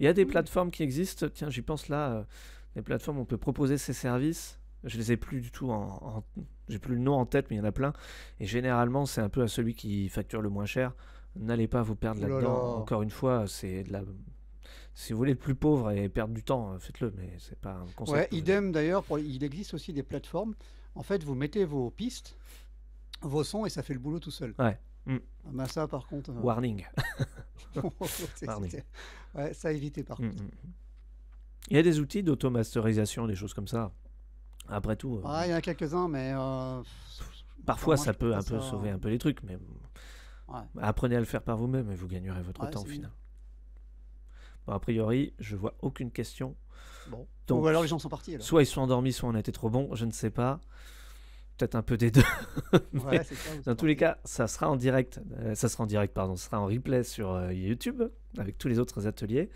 [SPEAKER 1] Il y a des plateformes qui existent. Tiens, j'y pense là. des plateformes où on peut proposer ses services. Je les ai plus du tout en, j'ai plus le nom en tête, mais il y en a plein. Et généralement, c'est un peu à celui qui facture le moins cher. N'allez pas vous perdre oh là-dedans. Encore une fois, c'est de la si vous voulez être plus pauvre et perdre du temps, euh, faites-le, mais c'est pas un concept
[SPEAKER 2] idem d'ailleurs, il existe aussi des plateformes. En fait, vous mettez vos pistes, vos sons, et ça fait le boulot tout seul. Ouais. Mm. Ah bah ça, par contre. Euh, Warning. Ouais, ça éviter par mm, contre. Mm,
[SPEAKER 1] il y a des outils d'automasterisation, des choses comme ça. Après tout. Euh,
[SPEAKER 2] il y en a quelques-uns, mais. Euh, Parfois, ça peut un peu sauver euh, un
[SPEAKER 1] peu les trucs, mais. Apprenez à le faire par vous-même et vous gagnerez votre temps au final. Bon, a priori, je vois aucune question. Donc, Ou alors les gens sont partis. Soit ils sont endormis, soit on a été trop bon, je ne sais pas. Peut-être un peu des deux. dans tous les cas, ça sera en direct. ça sera en direct, pardon. Ça sera en replay sur YouTube avec tous les autres ateliers.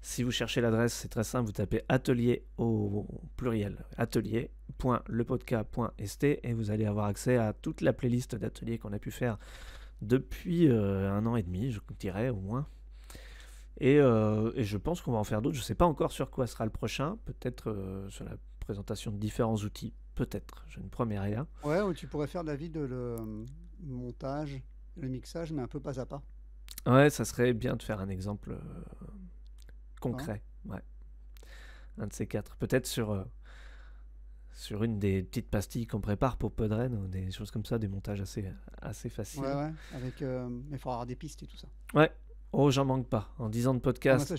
[SPEAKER 1] Si vous cherchez l'adresse, c'est très simple, vous tapez atelier au pluriel, atelier.lepodcast.st et vous allez avoir accès à toute la playlist d'ateliers qu'on a pu faire depuis euh, un an et demi, je dirais au moins. Et, euh, je pense qu'on va en faire d'autres. Je ne sais pas encore sur quoi sera le prochain, peut-être euh, sur la présentation de différents outils, peut-être, je ne promets rien.
[SPEAKER 2] Ouais, ou tu pourrais faire de la vie de le montage, le mixage, mais un peu pas à pas.
[SPEAKER 1] Ouais, ça serait bien de faire un exemple concret. Hein ouais. Un de ces quatre. Peut-être sur, euh, sur une des petites pastilles qu'on prépare pour Podren ou des choses comme ça, des montages assez, assez faciles.
[SPEAKER 2] Ouais, Avec, mais euh, il faudra avoir des pistes et tout ça.
[SPEAKER 1] Ouais. Oh, j'en manque pas. En 10 ans de ah, podcast.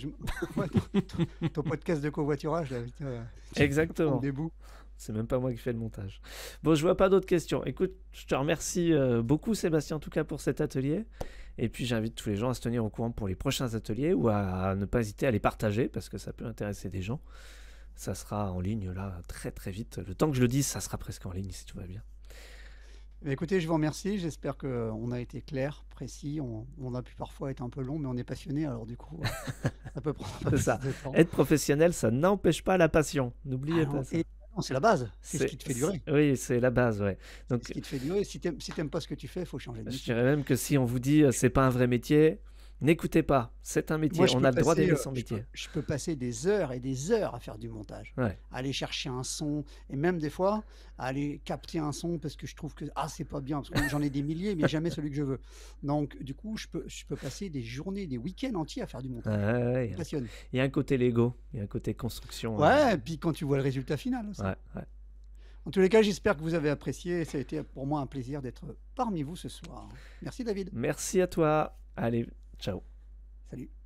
[SPEAKER 2] ton, podcast de covoiturage, là, au début
[SPEAKER 1] C'est même pas moi qui fais le montage. Bon, je vois pas d'autres questions. Écoute, je te remercie euh, beaucoup, Sébastien, en tout cas, pour cet atelier. Et puis j'invite tous les gens à se tenir au courant pour les prochains ateliers ou à, ne pas hésiter à les partager parce que ça peut intéresser des gens. Ça sera en ligne là très très vite. Le temps que je le dise, ça sera presque en ligne si tout va bien.
[SPEAKER 2] Écoutez, je vous remercie. J'espère qu'on euh, a été clair, précis. On, a pu parfois être un peu long, mais on est passionné. Alors, du coup, euh, ça peut prendre un peu ça. De temps. Être
[SPEAKER 1] professionnel, ça n'empêche pas la passion. N'oubliez ah pas ça. Non, c'est la base, c'est ce qui te fait durer. Oui, c'est la base, ouais. Donc, ce qui te fait durer, si tu n'aimes pas ce que tu fais, il faut changer de métier. Je dirais même que si on vous dit euh, c'est pas un vrai métier, N'écoutez pas, c'est un métier, on a le droit d'aimer euh, son métier.
[SPEAKER 2] Je peux, passer des heures et des heures à faire du montage, aller chercher un son, et même des fois aller capter un son parce que je trouve que ah c'est pas bien, parce que j'en ai des milliers, mais jamais celui que je veux. Donc du coup, je peux, je peux passer des journées, des week-ends entiers à faire du montage.
[SPEAKER 1] Il y a un côté Lego, il y a un côté construction. Hein.
[SPEAKER 2] Ouais, et puis quand tu vois le résultat final. En tous les cas, j'espère que vous avez apprécié. Ça a été pour moi un plaisir d'être parmi vous ce soir.
[SPEAKER 1] Merci David. Merci à toi. Allez, Ciao. Salut.